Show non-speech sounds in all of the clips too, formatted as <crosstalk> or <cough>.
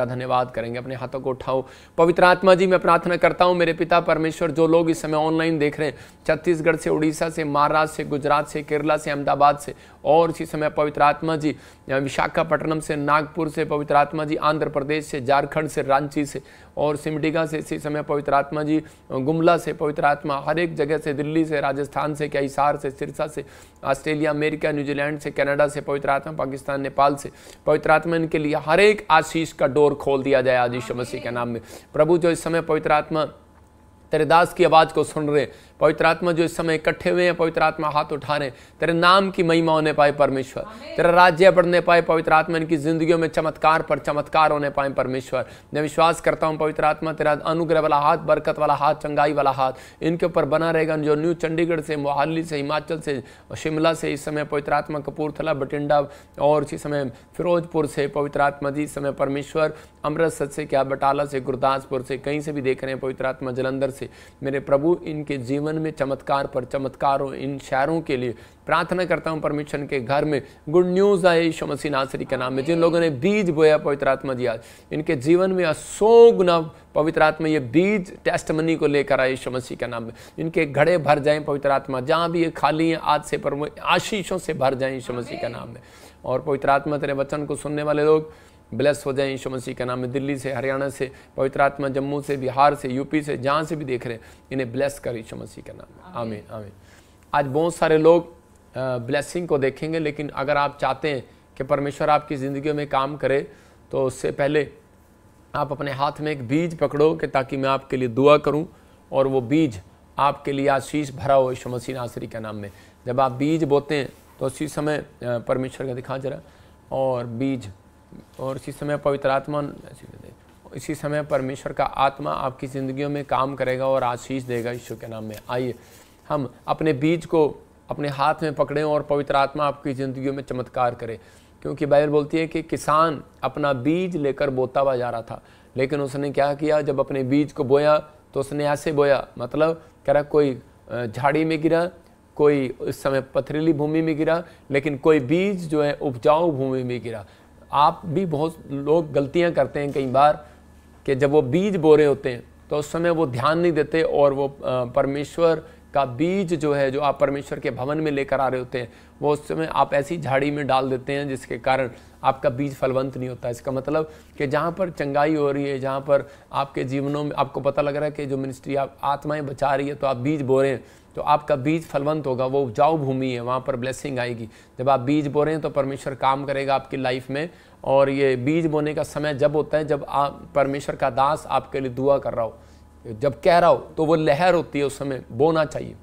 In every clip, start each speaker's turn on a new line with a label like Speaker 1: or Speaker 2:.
Speaker 1: का धन्यवाद करेंगे अपने हाथों को उठाओ पवित्र आत्मा जी मैं प्रार्थना करता हूँ मेरे पिता परमेश्वर जो लोग इस समय ऑनलाइन देख रहे हैं छत्तीसगढ़ से उड़ीसा से महाराष्ट्र से गुजरात से केरला से अहमदाबाद से और इसी समय पवित्र आत्मा जी विशाखापट्टनम से नागपुर से पवित्र आत्मा जी आंध्र प्रदेश से झारखंड से रांची से और सिमडिगा से इसी समय पवित्र आत्मा जी गुमला से पवित्र आत्मा हर एक जगह से दिल्ली से राजस्थान से क्या हिसार से सिरसा से ऑस्ट्रेलिया अमेरिका न्यूजीलैंड से कनाडा से पवित्र आत्मा पाकिस्तान नेपाल से पवित्र आत्मा इनके लिए हर एक आशीष का डोर डोर खोल दिया जाए आज यीशु मसीह के नाम में प्रभु जो इस समय पवित्र आत्मा तेरे दास की आवाज़ को सुन रहे पवित्र आत्मा जो इस समय इकट्ठे हुए हैं पवित्र आत्मा हाथ उठा रहे हैं तेरे नाम की महिमा होने पाए परमेश्वर तेरा राज्य बढ़ने पाए पवित्र आत्मा इनकी जिंदगियों में चमत्कार पर चमत्कार होने पाए परमेश्वर मैं विश्वास करता हूँ पवित्र आत्मा तेरा अनुग्रह वाला हाथ बरकत वाला हाथ चंगाई वाला हाथ इनके ऊपर बना रहेगा जो न्यू चंडीगढ़ से मोहाली से हिमाचल से शिमला से इस समय पवित्र आत्मा कपूरथला बठिंडा और इसी समय फिरोजपुर से पवित्र आत्मा जी समय परमेश्वर अमृतसर से क्या बटाला से गुरदासपुर से कहीं से भी देख रहे हैं पवित्र आत्मा जलंधर से मेरे प्रभु इनके जीवन जीवन में चमत्कार पर चमत्कार हो इन शहरों के लिए प्रार्थना करता हूँ परमेश्वर के घर में गुड न्यूज़ आए शमसी नासरी के नाम में जिन लोगों ने बीज बोया पवित्र आत्मा दिया इनके जीवन में सौ गुना पवित्र आत्मा ये बीज टेस्ट मनी को लेकर आए शमसी के नाम में इनके घड़े भर जाए पवित्र आत्मा जहाँ भी ये खाली है आज से पर आशीषों से भर जाए शमसी के नाम में और पवित्र आत्मा तेरे वचन को सुनने वाले लोग ब्लेस हो जाएं यीशु मसीह के नाम में दिल्ली से हरियाणा से पवित्र आत्मा जम्मू से बिहार से यूपी से जहाँ से भी देख रहे हैं इन्हें ब्लेस कर यीशु मसीह के नाम में आमीन आमीन आज बहुत सारे लोग ब्लेसिंग को देखेंगे लेकिन अगर आप चाहते हैं कि परमेश्वर आपकी ज़िंदगी में काम करे तो उससे पहले आप अपने हाथ में एक बीज पकड़ो कि ताकि मैं आपके लिए दुआ करूँ और वो बीज आपके लिए आशीष भरा हो यीशु मसीह नासरी के नाम में जब आप बीज बोते हैं तो उसी समय परमेश्वर का दिखा जरा और बीज और इसी समय पवित्र आत्मा इसी समय परमेश्वर का आत्मा आपकी ज़िंदगियों में काम करेगा और आशीष देगा ईश्वर के नाम में आइए हम अपने बीज को अपने हाथ में पकड़ें और पवित्र आत्मा आपकी ज़िंदगियों में चमत्कार करे क्योंकि बाइबल बोलती है कि किसान अपना बीज लेकर बोता हुआ जा रहा था लेकिन उसने क्या किया जब अपने बीज को बोया तो उसने ऐसे बोया मतलब कह रहा कोई झाड़ी में गिरा कोई उस समय पथरीली भूमि में गिरा लेकिन कोई बीज जो है उपजाऊ भूमि में गिरा आप भी बहुत लोग गलतियां करते हैं कई बार कि जब वो बीज बो रहे होते हैं तो उस समय वो ध्यान नहीं देते और वो परमेश्वर का बीज जो है जो आप परमेश्वर के भवन में लेकर आ रहे होते हैं वो उस समय आप ऐसी झाड़ी में डाल देते हैं जिसके कारण आपका बीज फलवंत नहीं होता इसका मतलब कि जहाँ पर चंगाई हो रही है जहाँ पर आपके जीवनों में आपको पता लग रहा है कि जो मिनिस्ट्री आप आत्माएं बचा रही है तो आप बीज बो रहे हैं तो आपका बीज फलवंत होगा वो उपजाऊ भूमि है वहाँ पर ब्लेसिंग आएगी जब आप बीज बो रहे हैं तो परमेश्वर काम करेगा आपकी लाइफ में और ये बीज बोने का समय जब होता है जब आप परमेश्वर का दास आपके लिए दुआ कर रहा हो जब कह रहा हो तो वो लहर होती है उस समय बोना चाहिए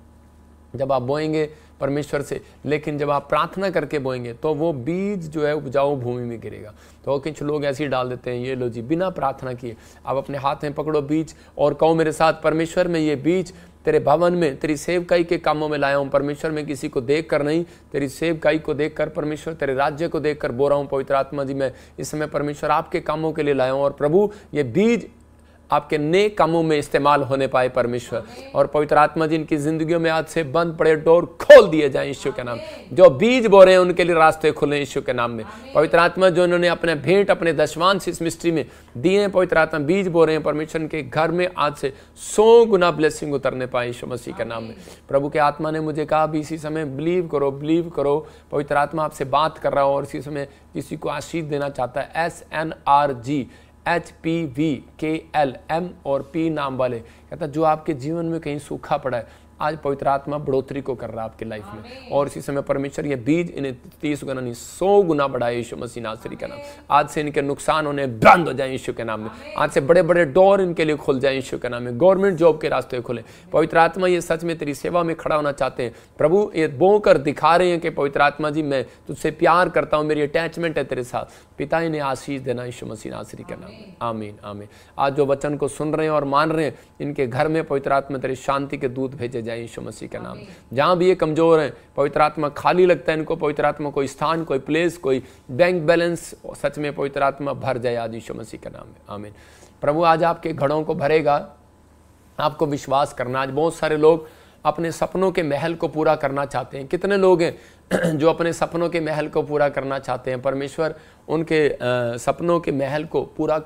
Speaker 1: जब आप बोएंगे परमेश्वर से लेकिन जब आप प्रार्थना करके बोएंगे तो वो बीज जो है उपजाऊ भूमि में गिरेगा तो कुछ लोग ऐसे ही डाल देते हैं ये लो जी बिना प्रार्थना किए आप अपने हाथ में पकड़ो बीज और कहो मेरे साथ परमेश्वर में ये बीज तेरे भवन में तेरी सेवकाई के कामों में लाया हूँ परमेश्वर मैं किसी को देख कर नहीं तेरी सेवकाई को देख कर परमेश्वर तेरे राज्य को देख कर बो रहा हूँ पवित्र आत्मा जी मैं इस समय परमेश्वर आपके कामों के लिए लाया हूँ और प्रभु ये बीज आपके नए कामों में इस्तेमाल होने पाए परमेश्वर और पवित्र आत्मा जी इनकी जिंदगियों में आज से बंद पड़े डोर खोल दिए जाए ईश्व के नाम जो बीज बो रहे हैं उनके लिए रास्ते खुले ईश्व के नाम में पवित्र आत्मा जो उन्होंने अपने भेंट अपने दशवांश इस मिस्ट्री में दिए हैं पवित्र आत्मा बीज बो रहे हैं परमेश्वर के घर में आज से सौ गुना ब्लेसिंग उतरने पाए ईश्व मसीह के नाम में प्रभु के आत्मा ने मुझे कहा भी इसी समय बिलीव करो बिलीव करो पवित्र आत्मा आपसे बात कर रहा हूँ और इसी समय किसी को आशीष देना चाहता है S N R G H P V K L M और पी नाम वाले कहता जो आपके जीवन में कहीं सूखा पड़ा है आज पवित्र आत्मा बढ़ोतरी को कर रहा है आपकी लाइफ में और इसी समय परमेश्वर ये बीज इन्हें तीस गुना नहीं सौ गुना बढ़ाए यीशु मसीह नासरी का नाम आज से इनके नुकसान होने बंद हो जाए यीशु के नाम में आज से बड़े बड़े डोर इनके लिए खुल जाए यीशु के नाम में गवर्नमेंट जॉब के रास्ते खुले पवित्र आत्मा ये सच में तेरी सेवा में खड़ा होना चाहते हैं प्रभु ये बो कर दिखा रहे हैं कि पवित्र आत्मा जी मैं तुझसे प्यार करता हूँ मेरी अटैचमेंट है तेरे साथ पिता ही ने आशीष देना यीशु मसीह नासरी के नाम आमीन आमीन आज जो वचन को सुन रहे हैं और मान रहे हैं इनके घर में पवित्र आत्मा तेरी शांति के दूध भेजे जाए यीशु मसीह के नाम जहाँ भी ये कमज़ोर हैं पवित्र आत्मा खाली लगता है इनको पवित्र आत्मा कोई स्थान कोई प्लेस कोई बैंक बैलेंस सच में पवित्र आत्मा भर जाए आज यीशु मसीह के नाम में आमीन प्रभु आज आपके घड़ों को भरेगा आपको विश्वास करना आज बहुत सारे लोग अपने सपनों के महल को पूरा करना चाहते हैं कितने लोग हैं <clears throat> जो अपने सपनों के महल को पूरा करना चाहते हैं परमेश्वर उनके सपनों के महल को पूरा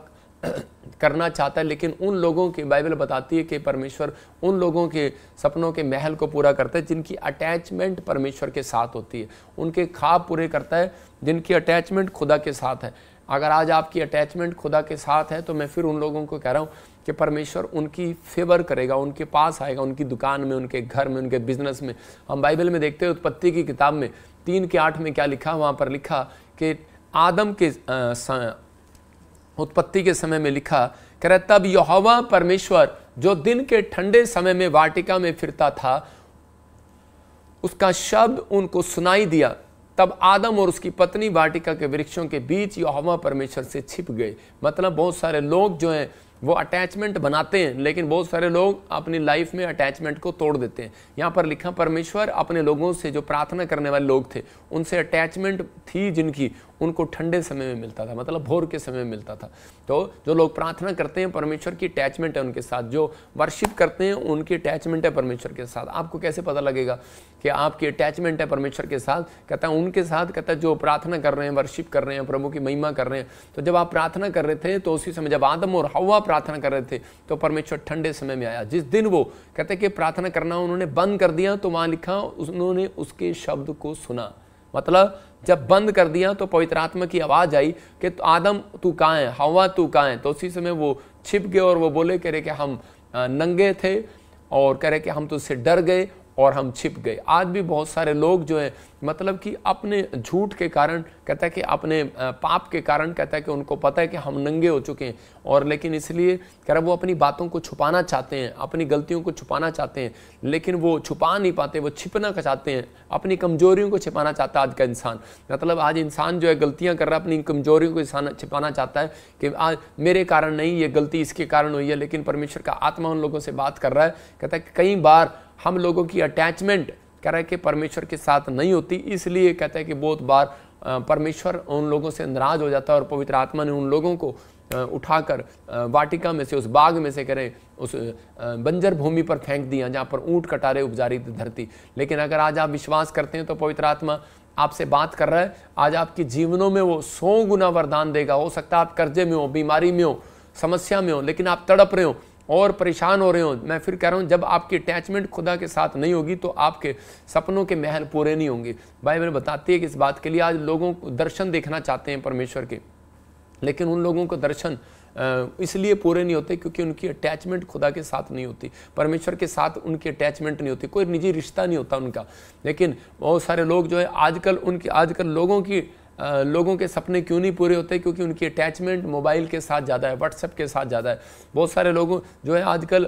Speaker 1: <clears throat> करना चाहता है लेकिन उन लोगों की बाइबल बताती है कि परमेश्वर उन लोगों के सपनों के महल को पूरा करता है जिनकी अटैचमेंट परमेश्वर के साथ होती है उनके ख्वाब पूरे करता है जिनकी अटैचमेंट खुदा के साथ है अगर आज आपकी अटैचमेंट खुदा के साथ है तो मैं फिर उन लोगों को कह रहा हूँ कि परमेश्वर उनकी फेवर करेगा उनके पास आएगा उनकी दुकान में उनके घर में उनके बिजनेस में हम बाइबल में देखते हैं उत्पत्ति की किताब में तीन के आठ में क्या लिखा वहाँ पर लिखा कि आदम के उत्पत्ति के समय में लिखा कह रहा तब यहोवा परमेश्वर जो दिन के ठंडे समय में वाटिका में फिरता था उसका शब्द उनको सुनाई दिया तब आदम और उसकी पत्नी वाटिका के वृक्षों के बीच यहोवा परमेश्वर से छिप गए मतलब बहुत सारे लोग जो हैं वो अटैचमेंट बनाते हैं लेकिन बहुत सारे लोग अपनी लाइफ में अटैचमेंट को तोड़ देते हैं यहाँ पर लिखा परमेश्वर अपने लोगों से जो प्रार्थना करने वाले लोग थे उनसे अटैचमेंट थी जिनकी उनको ठंडे समय में मिलता था मतलब भोर के समय में मिलता था तो जो लोग प्रार्थना करते हैं परमेश्वर की अटैचमेंट है उनके साथ जो वर्शिप करते हैं उनकी अटैचमेंट है परमेश्वर के साथ आपको कैसे पता लगेगा कि आपकी अटैचमेंट है परमेश्वर के साथ कहता है उनके साथ कहता है जो प्रार्थना कर रहे हैं वर्शिप कर रहे हैं प्रभु की महिमा कर रहे हैं तो जब आप प्रार्थना कर रहे थे तो उसी समय जब आदम और हवा प्रार्थना कर रहे थे तो परमेश्वर ठंडे समय में आया जिस दिन वो कहते कि प्रार्थना करना उन्होंने बंद कर दिया तो वहाँ लिखा उन्होंने उसके शब्द को सुना मतलब जब बंद कर दिया तो पवित्र आत्मा की आवाज़ आई कि तो आदम तू कहाँ है हवा तू कहाँ है तो उसी समय वो छिप गए और वो बोले कह रहे कि हम नंगे थे और कह रहे कि हम तो उससे डर गए और हम छिप गए आज भी बहुत सारे लोग जो हैं मतलब कि अपने झूठ के कारण कहता है कि अपने पाप के कारण कहता है कि उनको पता है कि हम नंगे हो चुके हैं और लेकिन इसलिए कह रहा वो अपनी बातों को छुपाना चाहते हैं अपनी गलतियों को छुपाना चाहते हैं लेकिन वो छुपा नहीं पाते वो छिपना चाहते हैं अपनी कमजोरियों को छिपाना चाहता है आज का इंसान मतलब आज इंसान जो है गलतियाँ कर रहा है अपनी कमजोरियों को छिपाना चाहता है कि आज मेरे कारण नहीं ये गलती इसके कारण हुई है लेकिन परमेश्वर का आत्मा उन लोगों से बात कर रहा है कहता है कि कई बार हम लोगों की अटैचमेंट कह रहा है कि परमेश्वर के साथ नहीं होती इसलिए कहता है कि बहुत बार परमेश्वर उन लोगों से नाराज हो जाता है और पवित्र आत्मा ने उन लोगों को उठाकर वाटिका में से उस बाग में से करें उस बंजर भूमि पर फेंक दिया जहाँ पर ऊँट कटारे उपजारी धरती लेकिन अगर आज आप विश्वास करते हैं तो पवित्र आत्मा आपसे बात कर रहा है आज आपके जीवनों में वो सौ गुना वरदान देगा हो सकता है आप कर्जे में हो बीमारी में हो समस्या में हो लेकिन आप तड़प रहे हो और परेशान हो रहे हो मैं फिर कह रहा हूँ जब आपकी अटैचमेंट खुदा के साथ नहीं होगी तो आपके सपनों के महल पूरे नहीं होंगे भाई मैंने बताती है कि इस बात के लिए आज लोगों को दर्शन देखना चाहते हैं परमेश्वर के लेकिन उन लोगों को दर्शन इसलिए पूरे नहीं होते क्योंकि उनकी अटैचमेंट खुदा के साथ नहीं होती परमेश्वर के साथ उनकी अटैचमेंट नहीं होती कोई निजी रिश्ता नहीं होता उनका लेकिन बहुत सारे लोग जो है आजकल उनकी आजकल लोगों की लोगों के सपने क्यों नहीं पूरे होते क्योंकि उनकी अटैचमेंट मोबाइल के साथ ज़्यादा है व्हाट्सएप के साथ ज़्यादा है बहुत सारे लोगों जो है आजकल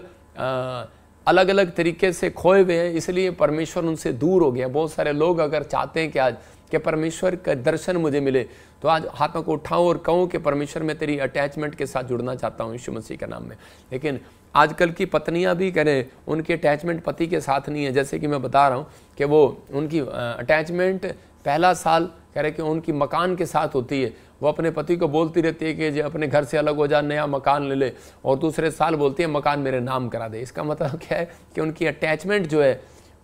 Speaker 1: अलग अलग तरीके से खोए हुए हैं इसलिए परमेश्वर उनसे दूर हो गया बहुत सारे लोग अगर चाहते हैं कि आज कि परमेश्वर का दर्शन मुझे मिले तो आज हाथों को उठाऊं और कहूं कि परमेश्वर मैं तेरी अटैचमेंट के साथ जुड़ना चाहता हूं यीशु मसीह के नाम में लेकिन आजकल की पत्नियां भी करें उनकी अटैचमेंट पति के साथ नहीं है जैसे कि मैं बता रहा हूं कि वो उनकी अटैचमेंट पहला साल कह रहे कि उनकी मकान के साथ होती है वो अपने पति को बोलती रहती है कि जो अपने घर से अलग हो जा नया मकान ले ले और दूसरे साल बोलती है मकान मेरे नाम करा दे इसका मतलब क्या है कि उनकी अटैचमेंट जो है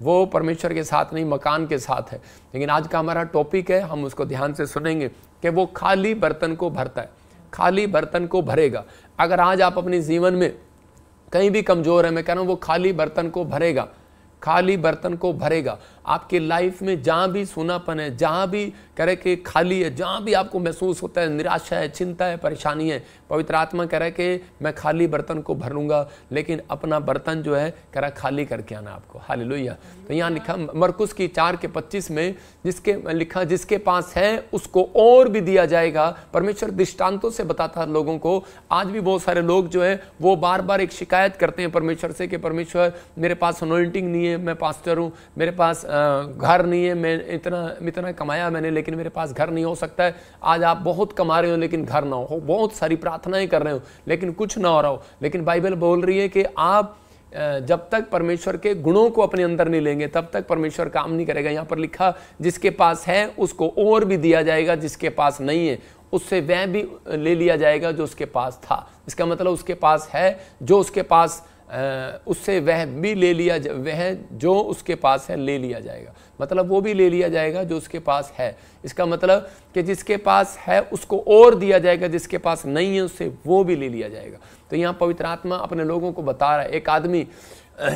Speaker 1: वो परमेश्वर के साथ नहीं मकान के साथ है लेकिन आज का हमारा टॉपिक है हम उसको ध्यान से सुनेंगे कि वो खाली बर्तन को भरता है खाली बर्तन को भरेगा अगर आज आप अपने जीवन में कहीं भी कमज़ोर है मैं कह रहा हूँ वो खाली बर्तन को भरेगा खाली बर्तन को भरेगा आपके लाइफ में जहाँ भी सुनापन है जहाँ भी कह रहे कि खाली है जहाँ भी आपको महसूस होता है निराशा है चिंता है परेशानी है पवित्र आत्मा कह के कि मैं खाली बर्तन को भर लूँगा लेकिन अपना बर्तन जो है कह रहा खाली करके आना आपको हाल तो यहाँ लिखा मरकुस की चार के पच्चीस में जिसके लिखा जिसके पास है उसको और भी दिया जाएगा परमेश्वर दृष्टांतों से बताता है लोगों को आज भी बहुत सारे लोग जो है वो बार बार एक शिकायत करते हैं परमेश्वर से कि परमेश्वर मेरे पास अनोइंटिंग नहीं है मैं पास्टर हूँ मेरे पास घर नहीं है मैं इतना इतना कमाया मैंने लेकिन मेरे पास घर नहीं हो सकता है आज आप बहुत कमा रहे हो लेकिन घर ना हो बहुत सारी प्रार्थनाएं कर रहे हो लेकिन कुछ ना हो रहा हो लेकिन बाइबल बोल रही है कि आप जब तक परमेश्वर के गुणों को अपने अंदर नहीं लेंगे तब तक परमेश्वर काम नहीं करेगा यहाँ पर लिखा जिसके पास है उसको और भी दिया जाएगा जिसके पास नहीं है उससे वह भी ले लिया जाएगा जो उसके पास था इसका मतलब उसके पास है जो उसके पास उससे वह भी ले लिया वह जो उसके पास है ले लिया जाएगा मतलब वो भी ले लिया जाएगा जो उसके पास है इसका मतलब कि जिसके पास है उसको और दिया जाएगा जिसके पास नहीं है उससे वो भी ले लिया जाएगा तो यहाँ पवित्र आत्मा अपने लोगों को बता रहा है एक आदमी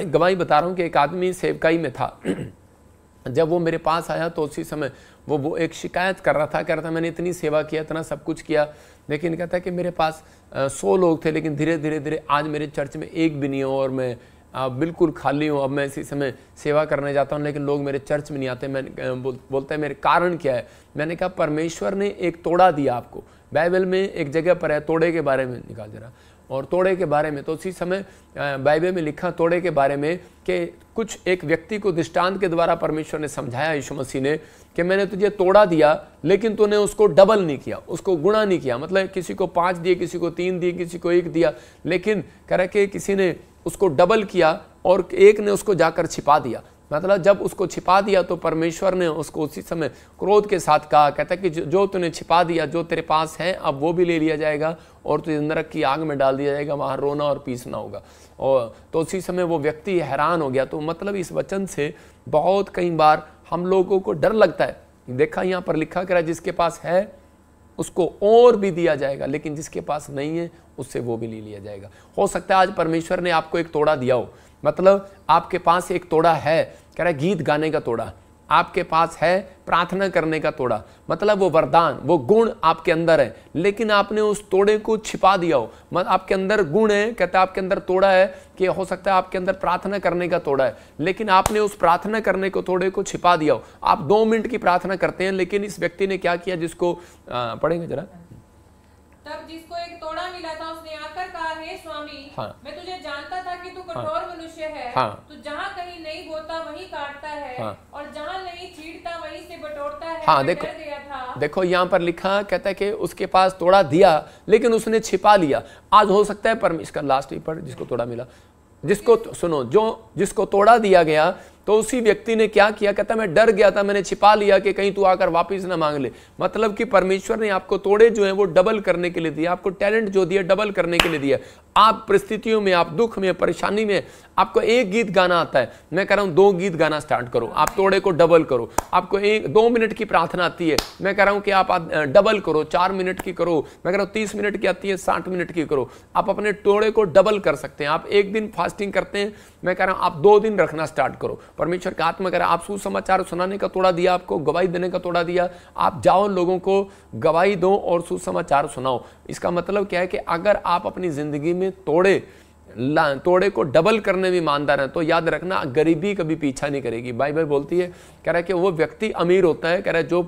Speaker 1: गवाही बता रहा हूँ कि एक आदमी सेवकाई में था <clears throat> जब वो मेरे पास आया तो उसी समय वो वो एक शिकायत कर रहा था कह रहा था मैंने इतनी सेवा किया इतना सब कुछ किया लेकिन कहता है कि मेरे पास सौ लोग थे लेकिन धीरे धीरे धीरे आज मेरे चर्च में एक भी नहीं हो और मैं आ, बिल्कुल खाली हूँ अब मैं इसी समय सेवा करने जाता हूँ लेकिन लोग मेरे चर्च में नहीं आते मैं बोल, बोलते हैं मेरे कारण क्या है मैंने कहा परमेश्वर ने एक तोड़ा दिया आपको बाइबल में एक जगह पर है तोड़े के बारे में निकाल दे रहा और तोड़े के बारे में तो उसी समय बाइबल में लिखा तोड़े के बारे में कि कुछ एक व्यक्ति को दृष्टांत के द्वारा परमेश्वर ने समझाया यीशु मसीह ने कि मैंने तुझे तोड़ा दिया लेकिन तूने उसको डबल नहीं किया उसको गुणा नहीं किया मतलब किसी को पाँच दिए किसी को तीन दिए किसी को एक दिया लेकिन कह कि किसी ने उसको डबल किया और एक ने उसको जाकर छिपा दिया मतलब जब उसको छिपा दिया तो परमेश्वर ने उसको उसी समय क्रोध के साथ कहा कहता है कि जो तूने छिपा दिया जो तेरे पास है अब वो भी ले लिया जाएगा और तुझे नरक की आग में डाल दिया जाएगा वहाँ रोना और पीसना होगा और तो उसी समय वो व्यक्ति हैरान हो गया तो मतलब इस वचन से बहुत कई बार हम लोगों को डर लगता है देखा यहाँ पर लिखा करा जिसके पास है उसको और भी दिया जाएगा लेकिन जिसके पास नहीं है उससे वो भी ले लिया जाएगा हो सकता है आज परमेश्वर ने आपको एक तोड़ा दिया हो मतलब आपके पास एक तोड़ा है कह रहा है गीत गाने का तोड़ा आपके पास है प्रार्थना करने का तोड़ा मतलब वो वरदान वो गुण आपके अंदर है लेकिन आपने उस तोड़े को छिपा दिया हो मत आपके अंदर गुण है कहता है आपके अंदर तोड़ा है कि हो सकता है आपके अंदर प्रार्थना करने का तोड़ा है लेकिन आपने उस प्रार्थना करने को तोड़े को छिपा दिया हो आप दो मिनट की प्रार्थना करते हैं लेकिन इस व्यक्ति ने क्या किया जिसको पढ़ेंगे जरा
Speaker 2: तब जिसको एक तोड़ा मिला था उसने आकर कहा हे स्वामी हाँ। मैं तुझे जानता था कि तू हाँ। कठोर हाँ। मनुष्य है हाँ। तो जहाँ कहीं नहीं बोता वहीं काटता है हाँ। और जहाँ नहीं चीरता वहीं से बटोरता
Speaker 1: है हाँ, देखो गया था देखो यहाँ पर लिखा कहता है कि उसके पास तोड़ा दिया लेकिन उसने छिपा लिया आज हो सकता है पर इसका लास्ट पर जिसको तोड़ा मिला जिसको सुनो जो जिसको तोड़ा दिया गया तो उसी व्यक्ति ने क्या किया कहता मैं डर गया था मैंने छिपा लिया कि कहीं तू आकर वापस ना मांग ले मतलब कि परमेश्वर ने आपको तोड़े जो है वो डबल करने के लिए दिया आपको टैलेंट जो दिया डबल करने के लिए दिया आप परिस्थितियों में आप दुख में परेशानी में आपको एक गीत गाना आता है मैं कह रहा हूं दो गीत गाना स्टार्ट करो आप तोड़े को डबल करो आपको एक दो मिनट की प्रार्थना आती है मैं कह रहा हूं कि आप डबल करो चार मिनट की करो मैं कह रहा हूं तीस मिनट की आती है साठ मिनट की करो आप अपने टोड़े को डबल कर सकते हैं आप एक दिन फास्टिंग करते हैं मैं कह रहा हूं आप दो दिन रखना स्टार्ट करो परमेश्वर का आत्मा कह रहा आप सुसमाचार सुनाने का तोड़ा दिया आपको गवाही देने का तोड़ा दिया आप जाओ लोगों को गवाही दो और सुसमाचार सुनाओ इसका मतलब क्या है कि अगर आप अपनी जिंदगी में तोड़े तोड़े को डबल करने में ईमानदार हैं तो याद रखना गरीबी कभी पीछा नहीं करेगी बाइबल बोलती है कह रहा है कि वो व्यक्ति अमीर होता है कह रहा है जो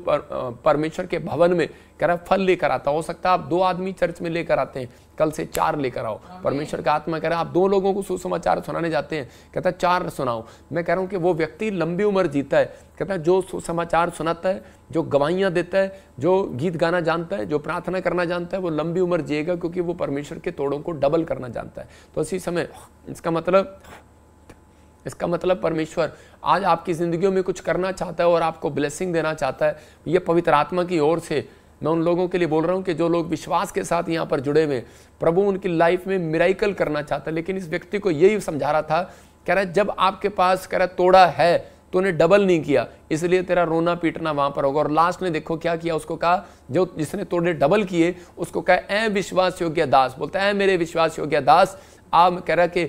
Speaker 1: परमेश्वर के भवन में कह रहा है फल लेकर आता हो सकता है आप दो आदमी चर्च में लेकर आते हैं कल से चार लेकर आओ हाँ, परमेश्वर का आत्मा कह रहा है आप दो लोगों को सुसमाचार सुनाने जाते हैं कहता है चार सुनाओ मैं कह रहा हूँ कि वो व्यक्ति लंबी उम्र जीता है कहता है जो सुसमाचार सुनाता है जो गवाहियाँ देता है जो गीत गाना जानता है जो प्रार्थना करना जानता है वो लंबी उम्र जिएगा क्योंकि वो परमेश्वर के तोड़ों को डबल करना जानता है तो इसी समय इसका मतलब इसका मतलब परमेश्वर आज आपकी ज़िंदगियों में कुछ करना चाहता है और आपको ब्लेसिंग देना चाहता है ये पवित्र आत्मा की ओर से मैं उन लोगों के लिए बोल रहा हूँ कि जो लोग विश्वास के साथ यहाँ पर जुड़े हुए प्रभु उनकी लाइफ में मिराइकल करना चाहता लेकिन इस व्यक्ति को यही समझा रहा था कह रहा है जब आपके पास कह रहा तोड़ा है तो उन्हें डबल नहीं किया इसलिए तेरा रोना पीटना वहां पर होगा और लास्ट में देखो क्या किया उसको कहा जो जिसने तोड़े डबल किए उसको कहा ए विश्वास योग्य दास बोलता है मेरे विश्वास योग्य दास आप कह रहा कि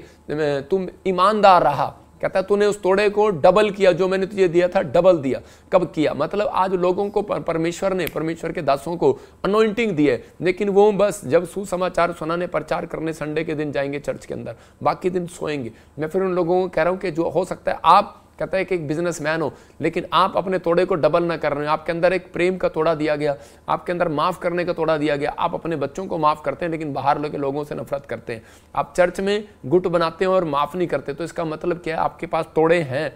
Speaker 1: तुम ईमानदार रहा कहता है तूने उस तोड़े को डबल किया जो मैंने तुझे दिया था डबल दिया कब किया मतलब आज लोगों को परमेश्वर ने परमेश्वर के दासों को अनोइंटिंग दी है लेकिन वो बस जब सुसमाचार सुनाने प्रचार करने संडे के दिन जाएंगे चर्च के अंदर बाकी दिन सोएंगे मैं फिर उन लोगों को कह रहा हूँ कि जो हो सकता है आप कहता है कि एक बिजनेस मैन हो लेकिन आप अपने तोड़े को डबल ना कर रहे हो आपके अंदर एक प्रेम का तोड़ा दिया गया आपके अंदर माफ़ करने का तोड़ा दिया गया आप अपने बच्चों को माफ़ करते हैं लेकिन बाहर लोग लोगों से नफरत करते हैं आप चर्च में गुट बनाते हैं और माफ़ नहीं करते तो इसका मतलब क्या है आपके पास तोड़े हैं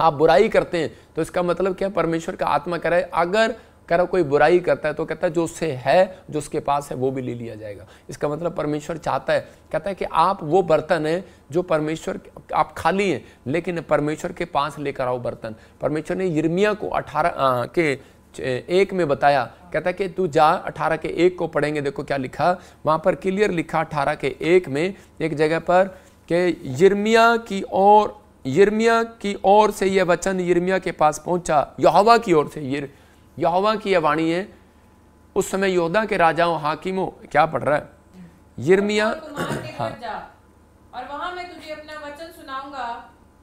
Speaker 1: आप बुराई करते हैं तो इसका मतलब क्या परमेश्वर का आत्मा करे अगर कह रहा कोई बुराई करता है तो कहता है जो उससे है जो उसके पास है वो भी ले लिया जाएगा इसका मतलब परमेश्वर चाहता है कहता है कि आप वो बर्तन हैं जो परमेश्वर आप खाली हैं लेकिन परमेश्वर के पास लेकर आओ बर्तन परमेश्वर ने यर्मिया को अठारह के एक में बताया कहता है कि तू जा अठारह के एक को पढ़ेंगे देखो क्या लिखा वहाँ पर क्लियर लिखा अठारह के एक में एक जगह पर कि यर्मिया की ओर यर्मिया की ओर से यह वचन यर्मिया के पास पहुंचा यहावा की ओर से यर यहोवा की यह वाणी है उस समय योदा के राजाओं हाकिमों क्या पढ़ रहा है यिर्मिया हाँ
Speaker 2: और वहां मैं तुझे अपना वचन सुनाऊंगा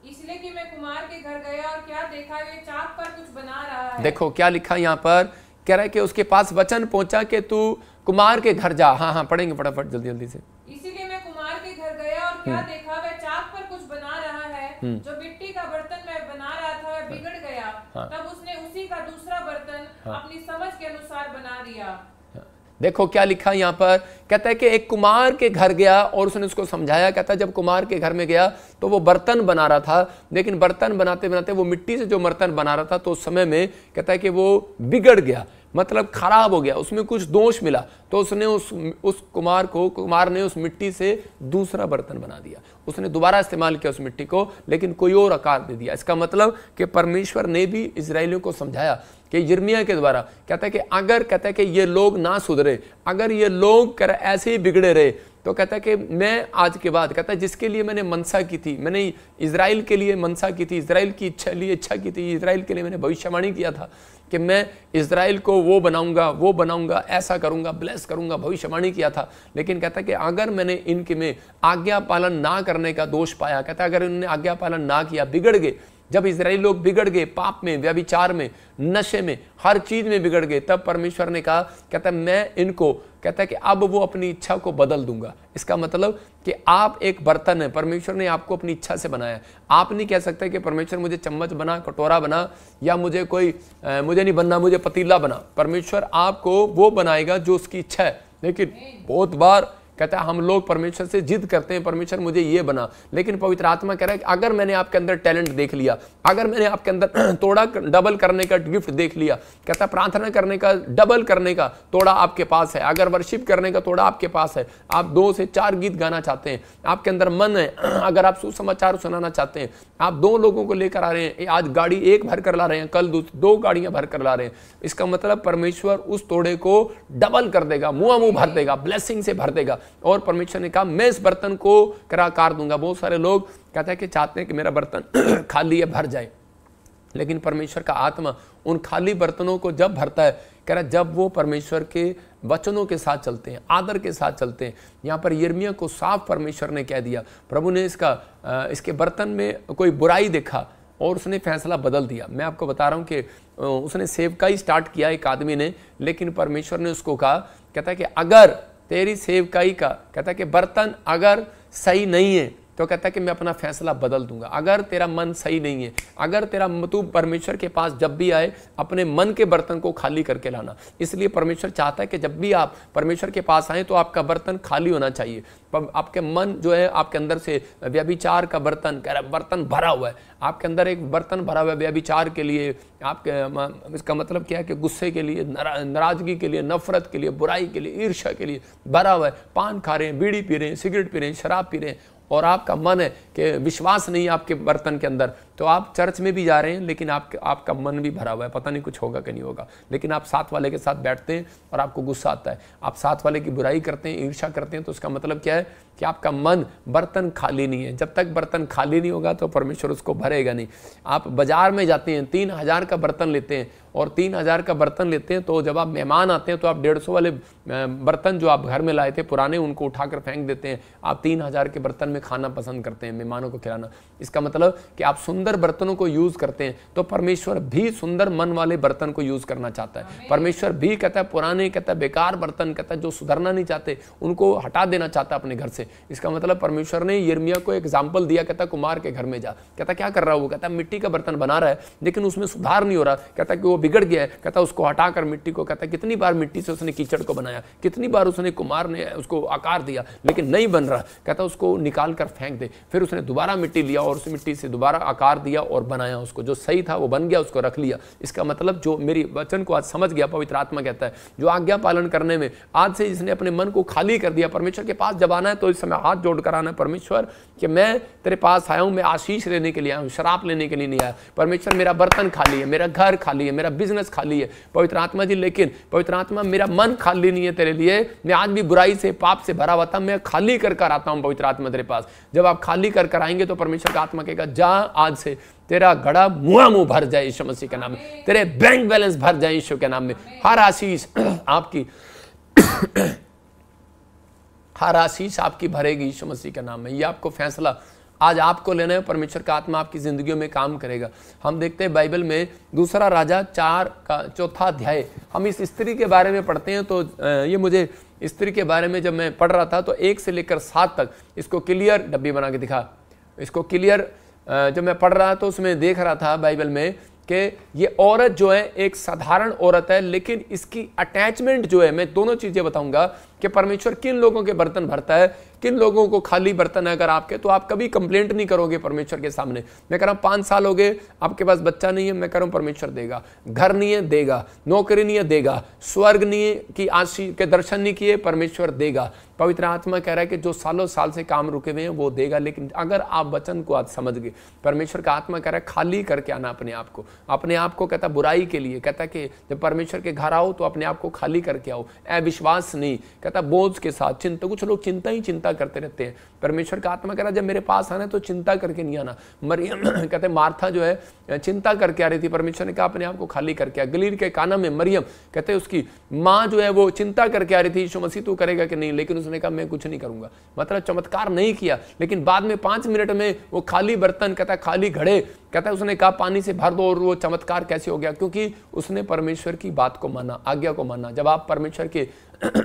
Speaker 2: इसलिए कि मैं कुमार के घर गया और क्या देखा ये चाक पर कुछ बना रहा है देखो
Speaker 1: क्या लिखा यहाँ पर कह रहा है कि उसके पास वचन पहुंचा कि तू कुमार के घर जा हाँ हाँ पढ़ेंगे फटाफट पड़ जल्दी जल्दी से
Speaker 2: इसीलिए मैं कुमार के घर गया और क्या हम्म। देखा वह चाक पर कुछ बना रहा है हम्म। जो मिट्टी का बर्तन मैं बना रहा था वह बिगड़ गया हाँ। तब उसने मिक्सी का दूसरा बर्तन हाँ। अपनी समझ के अनुसार बना दिया हाँ।
Speaker 1: देखो क्या लिखा यहाँ पर कहता है कि एक कुमार के घर गया और उसने उसको समझाया कहता है जब कुमार के घर में गया तो वो बर्तन बना रहा था लेकिन बर्तन बनाते बनाते वो मिट्टी से जो बर्तन बना रहा था तो उस समय में कहता है कि वो बिगड़ गया मतलब खराब हो गया उसमें कुछ दोष मिला तो उसने उस उस कुमार को कुमार ने उस मिट्टी से दूसरा बर्तन बना दिया उसने दोबारा इस्तेमाल किया उस मिट्टी को लेकिन कोई और आकार दे दिया इसका मतलब कि परमेश्वर ने भी इसराइलियों को समझाया कि यर्मिया के द्वारा कहता है कि अगर कहता है कि ये लोग ना सुधरे अगर ये लोग कर ऐसे ही बिगड़े रहे तो कहता है कि मैं आज के बाद कहता है जिसके लिए मैंने मनसा की थी मैंने इसराइल के लिए मनसा की थी इसराइल की इच्छा लिए इच्छा की थी इसराइल के लिए मैंने भविष्यवाणी किया था कि मैं इसराइल को वो बनाऊंगा वो बनाऊंगा ऐसा करूंगा ब्लेस करूंगा भविष्यवाणी किया था लेकिन कहता कि अगर मैंने इनके में आज्ञा पालन ना करने का दोष पाया कहता अगर इन्होंने आज्ञा पालन ना किया बिगड़ गए जब इसराइल लोग बिगड़ गए पाप में व्यभिचार में नशे में हर चीज में बिगड़ गए तब परमेश्वर ने कहा कहता मैं इनको कहता है कि अब वो अपनी इच्छा को बदल दूंगा इसका मतलब कि आप एक बर्तन है परमेश्वर ने आपको अपनी इच्छा से बनाया आप नहीं कह सकते कि परमेश्वर मुझे चम्मच बना कटोरा बना या मुझे कोई आ, मुझे नहीं बनना मुझे पतीला बना परमेश्वर आपको वो बनाएगा जो उसकी इच्छा है लेकिन बहुत बार कहता है हम लोग परमेश्वर से जिद करते हैं परमेश्वर मुझे ये बना लेकिन पवित्र आत्मा कह रहा है कि अगर मैंने आपके अंदर टैलेंट देख लिया अगर मैंने आपके अंदर <clears throat> तोड़ा डबल करने का गिफ्ट देख लिया कहता है प्रार्थना करने का डबल करने का तोड़ा आपके पास है अगर वर्शिप करने का तोड़ा आपके पास है आप दो से चार गीत गाना चाहते हैं आपके अंदर मन है <clears throat> अगर आप सुसमाचार सुनाना चाहते हैं आप दो लोगों को लेकर आ रहे हैं आज गाड़ी एक भर कर ला रहे हैं कल दो गाड़ियां भर कर ला रहे हैं इसका मतलब परमेश्वर उस तोड़े को डबल कर देगा मुंह मुंह भर देगा ब्लेसिंग से भर देगा और परमेश्वर ने कहा मैं इस बर्तन को कराकार दूंगा बहुत सारे लोग कहते हैं कि चाहते हैं कि मेरा बर्तन <clears throat> खाली है भर जाए लेकिन परमेश्वर का आत्मा उन खाली बर्तनों को जब भरता है कह रहा जब वो परमेश्वर के वचनों के साथ चलते हैं आदर के साथ चलते हैं यहाँ पर यर्मिया को साफ परमेश्वर ने कह दिया प्रभु ने इसका इसके बर्तन में कोई बुराई देखा और उसने फैसला बदल दिया मैं आपको बता रहा हूँ कि उसने सेवकाई स्टार्ट किया एक आदमी ने लेकिन परमेश्वर ने उसको कहा कहता है कि अगर तेरी सेवकाई का कहता है कि बर्तन अगर सही नहीं है तो कहता है कि मैं अपना फैसला बदल दूंगा अगर तेरा मन सही नहीं है अगर तेरा तू परमेश्वर के पास जब भी आए अपने मन के बर्तन को खाली करके लाना इसलिए परमेश्वर चाहता है कि जब भी आप परमेश्वर के पास आएँ तो आपका बर्तन खाली होना चाहिए आपके मन जो है आपके अंदर से व्यभिचार का बर्तन कह रहा बर्तन भरा हुआ है आपके अंदर एक बर्तन भरा हुआ है व्यभिचार के लिए आपके इसका मतलब क्या है कि गुस्से के लिए नाराजगी के लिए नफरत के लिए बुराई के लिए ईर्ष्या के लिए भरा हुआ है पान खा रहे हैं बीड़ी पी रहे हैं सिगरेट पी रहे हैं शराब पी रहे हैं और आपका मन है कि विश्वास नहीं आपके बर्तन के अंदर तो आप चर्च में भी जा रहे हैं लेकिन आपके आपका मन भी भरा हुआ है पता नहीं कुछ होगा कि नहीं होगा लेकिन आप साथ वाले के साथ बैठते हैं और आपको गुस्सा आता है आप साथ वाले की बुराई करते हैं ईर्षा करते हैं तो उसका मतलब क्या है कि आपका मन बर्तन खाली नहीं है जब तक बर्तन खाली नहीं होगा तो परमेश्वर उसको भरेगा नहीं आप बाजार में जाते हैं तीन हज़ार का बर्तन लेते हैं और तीन हज़ार का बर्तन लेते हैं तो जब आप मेहमान आते हैं तो आप डेढ़ सौ वाले बर्तन जो आप घर में लाए थे पुराने उनको उठाकर फेंक देते हैं आप तीन हज़ार के बर्तन में खाना पसंद करते हैं मेहमानों को खिलाना इसका मतलब कि आप सुंदर बर्तनों को यूज़ करते हैं तो परमेश्वर भी सुंदर मन वाले बर्तन को यूज़ करना चाहता है परमेश्वर भी कहता है पुराने कहता है बेकार बर्तन कहता है जो सुधरना नहीं चाहते उनको हटा देना चाहता है अपने घर से इसका मतलब परमेश्वर ने यर्मिया को एग्जाम्पल दिया कहता कुमार के घर में जा कहता क्या कर रहा है वो कहता मिट्टी का बर्तन बना रहा है लेकिन उसमें सुधार नहीं हो रहा कहता कि वो बिगड़ गया है कहता उसको हटाकर मिट्टी को कहता कितनी बार मिट्टी से उसने कीचड़ को बनाया कितनी बार उसने कुमार ने उसको आकार दिया लेकिन नहीं बन रहा कहता उसको निकाल कर फेंक दे फिर उसने दोबारा मिट्टी लिया और उस मिट्टी से दोबारा आकार दिया और बनाया उसको जो सही था वो बन गया उसको रख लिया इसका मतलब जो मेरी वचन को आज समझ गया पवित्र आत्मा कहता है जो आज्ञा पालन करने में आज से इसने अपने मन को खाली कर दिया परमेश्वर के पास जब आना है तो समय हाथ जोड़कर आना परमेश्वर कि मैं तेरे पास आया हूँ मैं आशीष लेने के लिए आया हूँ शराब लेने के लिए नहीं आया परमेश्वर मेरा बर्तन खाली है मेरा घर खाली है मेरा बिजनेस खाली है पवित्र आत्मा जी लेकिन पवित्र आत्मा मेरा मन खाली नहीं है तेरे लिए मैं आज भी बुराई से पाप से भरा हुआ था मैं खाली कर कर आता हूँ पवित्र आत्मा तेरे पास जब आप खाली कर कर आएंगे तो परमेश्वर का आत्मा कहेगा जा आज से तेरा घड़ा मुआ मुंह भर जाए यीशु मसीह के नाम में तेरे बैंक बैलेंस भर जाए यीशु के नाम में हर आशीष <clears throat> आपकी हर आशीष आपकी भरेगी यीशु मसीह के नाम में ये आपको फैसला आज आपको लेना है परमेश्वर का आत्मा आपकी ज़िंदगी में काम करेगा हम देखते हैं बाइबल में दूसरा राजा चार का चौथा अध्याय हम इस स्त्री के बारे में पढ़ते हैं तो ये मुझे स्त्री के बारे में जब मैं पढ़ रहा था तो एक से लेकर सात तक इसको क्लियर डब्बी बना के दिखा इसको क्लियर जब मैं पढ़ रहा तो उसमें देख रहा था बाइबल में कि ये औरत जो है एक साधारण औरत है लेकिन इसकी अटैचमेंट जो है मैं दोनों चीज़ें बताऊंगा कि परमेश्वर किन लोगों के बर्तन भरता है किन लोगों को खाली बर्तन है अगर आपके तो आप कभी कंप्लेंट नहीं करोगे परमेश्वर के सामने मैं कह रहा हूँ पाँच साल हो गए आपके पास बच्चा नहीं है मैं कह रहा हूँ परमेश्वर देगा घर नहीं है देगा नौकरी नहीं है देगा स्वर्ग नहीं है कि आशी के दर्शन नहीं किए परमेश्वर देगा पवित्र आत्मा कह रहा है कि जो सालों साल से काम रुके हुए हैं वो देगा लेकिन अगर आप वचन को आज समझ गए परमेश्वर का आत्मा कह रहा है खाली करके आना अपने आप को अपने आप को कहता बुराई के लिए कहता कि जब परमेश्वर के घर आओ तो अपने आप को खाली करके आओ अविश्वास नहीं कहता बोझ के साथ चिंता कुछ लोग चिंता ही चिंता करते रहते हैं परमेश्वर का आत्मा कह रहा जब मेरे पास आना है तो चिंता करके नहीं आना मरियम <clears throat> कहते मार्था जो है चिंता करके आ रही थी परमेश्वर ने कहा अपने आप को खाली करके आ गलीर के काना में मरियम कहते उसकी माँ जो है वो चिंता करके आ रही थी यीशु मसीह तू करेगा कि नहीं लेकिन उसने कहा मैं कुछ नहीं करूंगा मतलब चमत्कार नहीं किया लेकिन बाद में पाँच मिनट में वो खाली बर्तन कहता खाली घड़े कहता है उसने कहा पानी से भर दो और वो चमत्कार कैसे हो गया क्योंकि उसने परमेश्वर की बात को माना आज्ञा को माना जब आप परमेश्वर के <clears throat>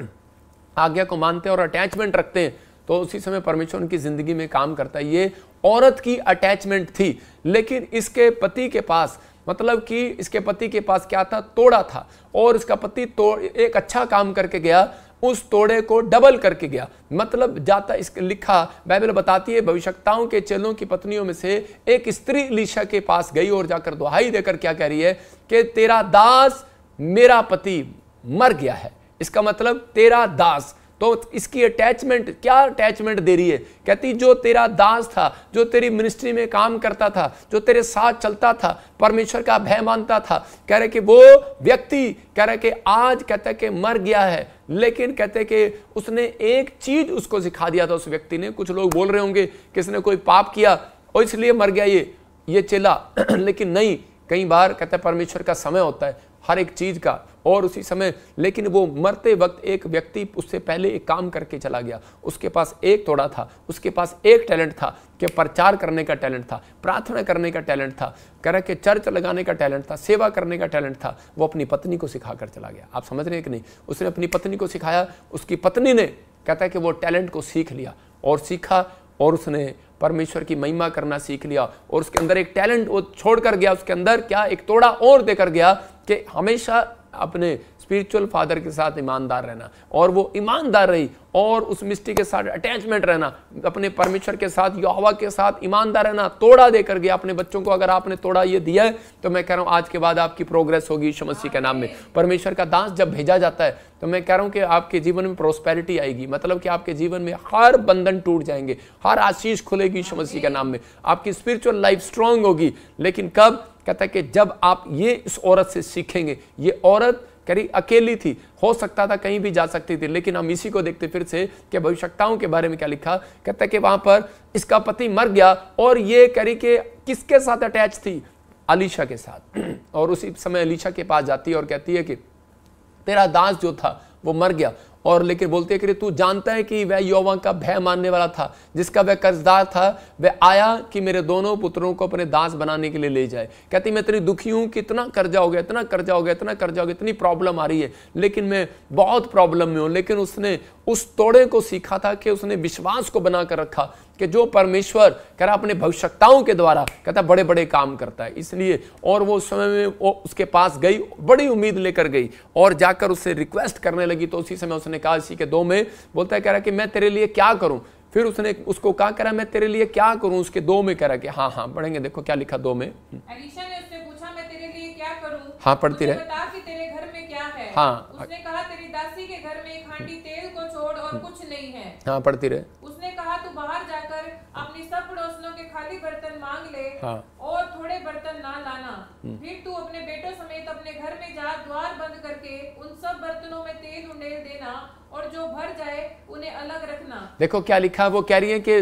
Speaker 1: आज्ञा को मानते हैं और अटैचमेंट रखते हैं तो उसी समय परमेश्वर उनकी जिंदगी में काम करता है ये औरत की अटैचमेंट थी लेकिन इसके पति के पास मतलब कि इसके पति के पास क्या था तोड़ा था और इसका पति तोड़ एक अच्छा काम करके गया उस तोड़े को डबल करके गया मतलब जाता इस लिखा बाइबल बताती है भविष्यताओं के चेलों की पत्नियों में से एक स्त्री लीशा के पास गई और जाकर दुहाई देकर क्या कह रही है कि तेरा दास मेरा पति मर गया है इसका मतलब तेरा दास तो इसकी अटैचमेंट क्या अटैचमेंट दे रही है कहती जो तेरा दास था जो तेरी मिनिस्ट्री में काम करता था जो तेरे साथ चलता था परमेश्वर का भय मानता था कह रहे कि वो व्यक्ति कह रहे कि आज कहते कि मर गया है लेकिन कहते कि उसने एक चीज उसको सिखा दिया था उस व्यक्ति ने कुछ लोग बोल रहे होंगे किसने कोई पाप किया और इसलिए मर गया ये ये चेला <clears throat> लेकिन नहीं कई बार कहते परमेश्वर का समय होता है हर एक चीज का और उसी समय लेकिन वो मरते वक्त एक व्यक्ति उससे पहले एक काम करके चला गया उसके पास एक तोड़ा था उसके पास एक टैलेंट था कि प्रचार करने का टैलेंट था प्रार्थना करने का टैलेंट था कह के चर्च लगाने का टैलेंट था सेवा करने का टैलेंट था वो अपनी पत्नी को सिखा कर चला गया आप समझ रहे हैं कि नहीं उसने अपनी पत्नी को सिखाया उसकी पत्नी ने कहता है कि वो टैलेंट को सीख लिया और सीखा और उसने परमेश्वर की महिमा करना सीख लिया और उसके अंदर एक टैलेंट वो छोड़ कर गया उसके अंदर क्या एक तोड़ा और देकर गया कि हमेशा अपने स्पिरिचुअल फादर के साथ ईमानदार रहना और वो ईमानदार रही और उस मिस्टी के साथ अटैचमेंट रहना अपने परमेश्वर के साथ यौवा के साथ ईमानदार रहना तोड़ा देकर गया अपने बच्चों को अगर आपने तोड़ा ये दिया है तो मैं कह रहा हूँ आज के बाद आपकी प्रोग्रेस होगी शमसी के नाम में परमेश्वर का दास जब भेजा जाता है तो मैं कह रहा हूँ कि आपके जीवन में प्रोस्पेरिटी आएगी मतलब कि आपके जीवन में हर बंधन टूट जाएंगे हर आशीष खुलेगी शमसी के नाम में आपकी स्पिरिचुअल लाइफ स्ट्रांग होगी लेकिन कब कहता है कि जब आप ये इस औरत से सीखेंगे ये औरत करी अकेली थी हो सकता था कहीं भी जा सकती थी लेकिन हम इसी को देखते फिर से कि भविष्यताओं के बारे में क्या लिखा कहता है कि वहां पर इसका पति मर गया और ये करी के किसके साथ अटैच थी अलीशा के साथ <clears throat> और उसी समय अलीशा के पास जाती है और कहती है कि तेरा दास जो था वो मर गया और लेकिन बोलते हैं कि तू जानता है कि वह यौवा का भय मानने वाला था जिसका वह कर्जदार था वह आया कि मेरे दोनों पुत्रों को अपने दास बनाने के लिए ले जाए कहती मैं इतनी दुखी हूँ कि इतना कर्जा हो गया इतना कर्जा हो गया इतना कर्जा हो गया इतनी प्रॉब्लम आ रही है लेकिन मैं बहुत प्रॉब्लम में हूँ लेकिन उसने उस तोड़े को सीखा था कि उसने विश्वास को बनाकर रखा कि जो परमेश्वर कह रहा अपने भविष्यताओं के द्वारा कहता बड़े बड़े काम करता है इसलिए और वो उस समय में वो उसके पास गई बड़ी उम्मीद लेकर गई और जाकर उससे रिक्वेस्ट करने लगी तो उसी समय उसने कहा इसी के दो में बोलता है कह रहा कि मैं तेरे लिए क्या करूं फिर उसने उसको कहा कह रहा मैं तेरे लिए क्या करूं उसके दो में कह रहा कि हाँ हाँ पढ़ेंगे देखो क्या लिखा दो में
Speaker 2: हाँ पढ़ती रहे बता कि तेरे घर में क्या है हाँ उसने कहा तेरी दासी के घर में एक हांडी तेल को छोड़ और कुछ नहीं है हाँ पढ़ती रहे उसने कहा तू बाहर जाकर सब पड़ोसनों के खाली बर्तन मांग ले हाँ। और थोड़े बर्तन ना लाना हम्म। फिर तू अपने बेटों समेत अपने घर में जा द्वार बंद करके उन सब बर्तनों में तेल उंडेल देना और जो भर जाए उन्हें अलग रखना
Speaker 1: देखो क्या लिखा वो कह रही है की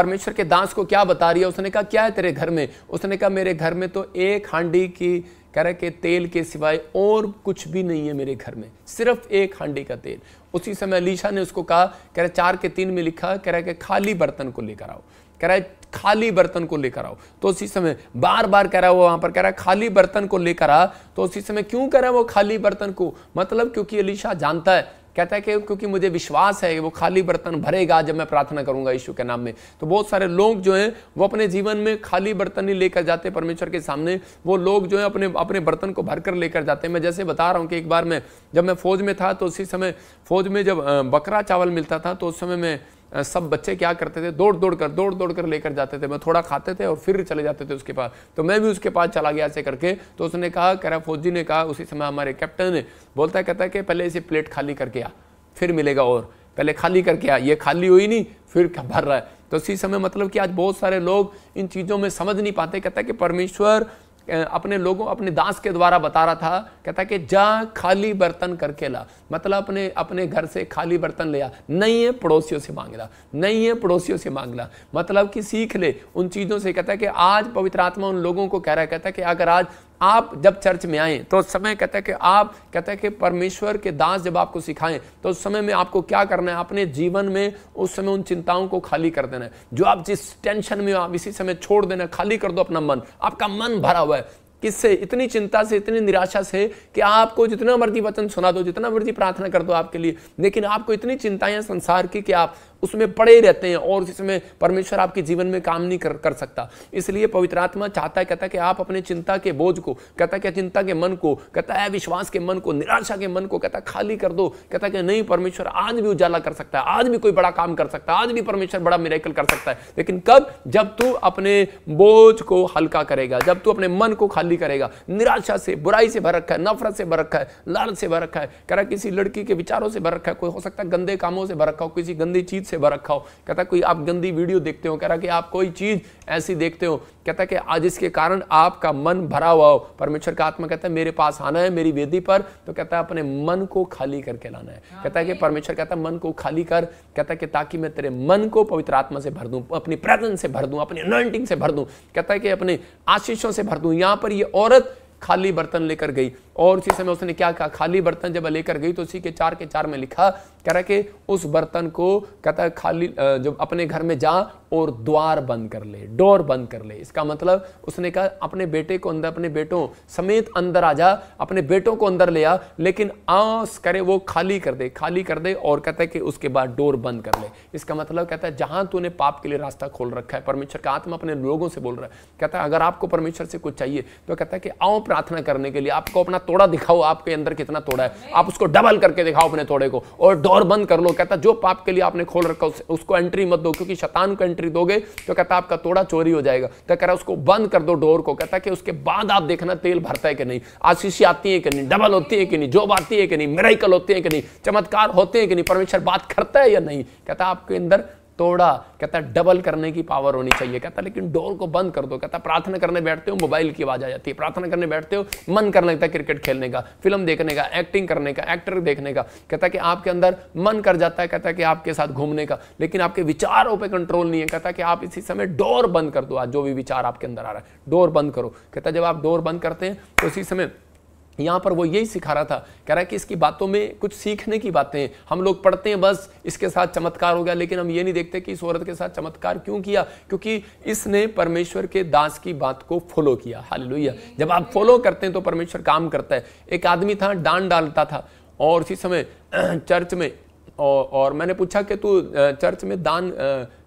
Speaker 1: परमेश्वर के दास को क्या बता रही है उसने कहा क्या है तेरे घर में उसने कहा मेरे घर में तो एक हांडी की कह रहा कि तेल के सिवाय और कुछ भी नहीं है मेरे घर में सिर्फ एक हांडी का तेल उसी समय अलीशा ने उसको कहा कह रहा चार के तीन में लिखा कह रहा है कि खाली बर्तन को लेकर आओ कह रहा है खाली बर्तन को लेकर आओ तो उसी समय बार बार कह रहा है वो वहां पर कह रहा है खाली बर्तन को लेकर आ तो उसी समय क्यों कह रहा है वो खाली बर्तन को मतलब क्योंकि अलीशा जानता है कहता है कि क्योंकि मुझे विश्वास है वो खाली बर्तन भरेगा जब मैं प्रार्थना करूंगा यीशु के नाम में तो बहुत सारे लोग जो हैं वो अपने जीवन में खाली बर्तन ही लेकर जाते हैं परमेश्वर के सामने वो लोग जो है अपने अपने बर्तन को भर कर लेकर जाते हैं मैं जैसे बता रहा हूँ कि एक बार मैं जब मैं फौज में था तो उसी समय फौज में जब बकरा चावल मिलता था तो उस समय मैं सब बच्चे क्या करते थे दौड़ दौड़ कर दौड़ दौड़ कर लेकर जाते थे मैं थोड़ा खाते थे और फिर चले जाते थे उसके पास तो मैं भी उसके पास चला गया ऐसे करके तो उसने कहा कह रहा फौजी ने कहा उसी समय हमारे कैप्टन ने बोलता है कहता है कि पहले इसे प्लेट खाली करके आ फिर मिलेगा और पहले खाली करके आ ये खाली हुई नहीं फिर भर रहा है तो इसी समय मतलब कि आज बहुत सारे लोग इन चीज़ों में समझ नहीं पाते कहता है कि परमेश्वर अपने लोगों अपने दास के द्वारा बता रहा था कहता कि जा खाली बर्तन करके ला मतलब अपने अपने घर से खाली बर्तन ले आ नहीं है पड़ोसियों से मांग ला नहीं है पड़ोसियों से मांग ला मतलब कि सीख ले उन चीज़ों से कहता है कि आज पवित्र आत्मा उन लोगों को कह रहा है कहता है कि अगर आज आप जब चर्च में आए तो उस समय कहते हैं कि आप कहते हैं कि परमेश्वर के दास जब आपको सिखाएं तो उस समय में आपको क्या करना है अपने जीवन में उस समय उन चिंताओं को खाली कर देना है जो आप जिस टेंशन में हो आप इसी समय छोड़ देना खाली कर दो अपना मन आपका मन भरा हुआ है किससे इतनी चिंता से इतनी निराशा से कि आपको जितना मर्जी वचन सुना दो जितना मर्जी प्रार्थना कर दो आपके लिए लेकिन आपको इतनी चिंताएं संसार की कि आप उसमें पड़े रहते हैं और जिसमें परमेश्वर आपके जीवन में काम नहीं कर कर सकता इसलिए पवित्र आत्मा चाहता है कहता है कि आप अपने चिंता के बोझ को कहता है कि चिंता के मन को कहता है विश्वास के मन को निराशा के मन को कहता है खाली कर दो कहता है कि नहीं परमेश्वर आज भी उजाला कर सकता है आज भी कोई बड़ा काम कर सकता है आज भी परमेश्वर बड़ा मेरेकल कर सकता है लेकिन कब जब तू अपने बोझ को हल्का करेगा जब तू अपने मन को खाली शादी करेगा निराशा से बुराई से भर रखा है नफरत से भर रखा है लालच से भर रखा है कह रहा किसी लड़की के विचारों से भर रखा है कोई हो सकता है गंदे कामों से भर रखा हो किसी गंदी चीज़ से भर रखा हो कहता कोई आप गंदी वीडियो देखते हो कह रहा कि आप कोई चीज़ ऐसी देखते हो कहता है कि आज इसके कारण आपका मन भरा हुआ हो परमेश्वर का आत्मा कहता है मेरे पास आना है मेरी वेदी पर तो कहता है अपने मन को खाली करके लाना है हाँ कहता है कि परमेश्वर कहता है मन को खाली कर कहता है कि ताकि मैं तेरे मन को पवित्र आत्मा से भर दूं अपनी प्रेजेंस से भर दूं अपनी अनॉइंटिंग से भर दूं कहता है कि अपने आशीषों से भर दूं यहां पर ये औरत खाली बर्तन लेकर गई और उसी समय उसने क्या कहा खाली बर्तन जब लेकर गई तो उसी के चार के चार में लिखा कह रहा है कि उस बर्तन को कहता है खाली जब अपने घर में जा और द्वार बंद कर ले डोर बंद कर ले इसका मतलब उसने कहा अपने बेटे को अंदर अपने बेटों समेत अंदर आ जा अपने बेटों को अंदर ले आ लेकिन आस करे वो खाली कर दे खाली कर दे और कहता है कि उसके बाद डोर बंद कर ले इसका मतलब कहता है जहां तूने पाप के लिए रास्ता खोल रखा है परमेश्वर का आत्मा अपने लोगों से बोल रहा है कहता है अगर आपको परमेश्वर से कुछ चाहिए तो कहता है कि आओ प्रार्थना करने के लिए आपको अपना तोड़ा दिखाओ आपके अंदर कितना तोड़ा है आप उसको डबल करके दिखाओ अपने तोड़े को और दौर बंद कर लो कहता जो पाप के लिए आपने खोल रखा उस, उसको एंट्री मत दो क्योंकि शतान को एंट्री दोगे तो कहता आपका तोड़ा चोरी हो जाएगा तो कह रहा उसको बंद कर दो डोर को कहता कि उसके बाद आप देखना तेल भरता है कि नहीं आशीषी आती है कि नहीं डबल होती है कि नहीं जॉब आती है कि नहीं मेराइकल होते हैं कि नहीं चमत्कार होते हैं कि नहीं परमेश्वर बात करता है या नहीं कहता आपके अंदर तोड़ा कहता है डबल करने की पावर होनी चाहिए कहता है लेकिन डोर को बंद कर दो कहता है प्रार्थना करने बैठते हो मोबाइल की आवाज़ आ जाती है प्रार्थना करने बैठते हो मन करने लगता है क्रिकेट खेलने का फिल्म देखने का एक्टिंग करने का एक्टर देखने का कहता है कि आपके अंदर मन कर जाता है कहता है कि आपके साथ घूमने का लेकिन आपके विचारों पर कंट्रोल नहीं है कहता कि आप इसी समय डोर बंद कर दो आज जो भी विचार आपके अंदर आ रहा है डोर बंद करो कहता है जब आप डोर बंद करते हैं तो इसी समय यहाँ पर वो यही सिखा रहा था कह रहा है कि इसकी बातों में कुछ सीखने की बातें हम लोग पढ़ते हैं बस इसके साथ चमत्कार हो गया लेकिन हम ये नहीं देखते कि इस औरत के साथ चमत्कार क्यों किया क्योंकि इसने परमेश्वर के दास की बात को फॉलो किया हाल जब आप फॉलो करते हैं तो परमेश्वर काम करता है एक आदमी था डांड डालता था और उसी समय <clears throat> चर्च में और, और मैंने पूछा कि तू चर्च में दान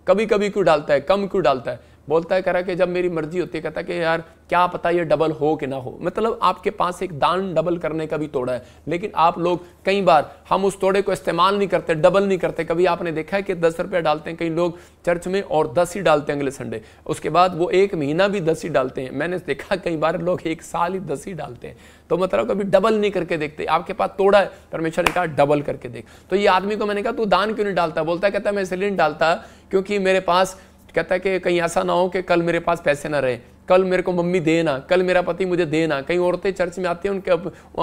Speaker 1: कभी कभी क्यों डालता है कम क्यों डालता है बोलता है करा कि जब मेरी मर्जी होती है कहता कि यार क्या पता ये डबल हो कि ना हो मतलब आपके पास एक दान डबल करने का भी तोड़ा है लेकिन आप लोग कई बार हम उस तोड़े को इस्तेमाल नहीं करते डबल नहीं करते कभी आपने देखा है कि दस रुपया डालते हैं कई लोग चर्च में और दस ही डालते हैं अगले संडे उसके बाद वो एक महीना भी दस ही डालते हैं मैंने देखा कई बार लोग एक साल ही दस ही डालते हैं तो मतलब कभी डबल नहीं करके देखते आपके पास तोड़ा है परमेश्वर ने कहा डबल करके देख तो ये आदमी को मैंने कहा तू दान क्यों नहीं डालता बोलता कहता मैं इसलिए नहीं डालता क्योंकि मेरे पास कहता है कि कहीं ऐसा ना हो कि कल मेरे पास पैसे ना रहे कल मेरे को मम्मी दे ना कल मेरा पति मुझे दे ना कई औरतें चर्च में आती हैं उनके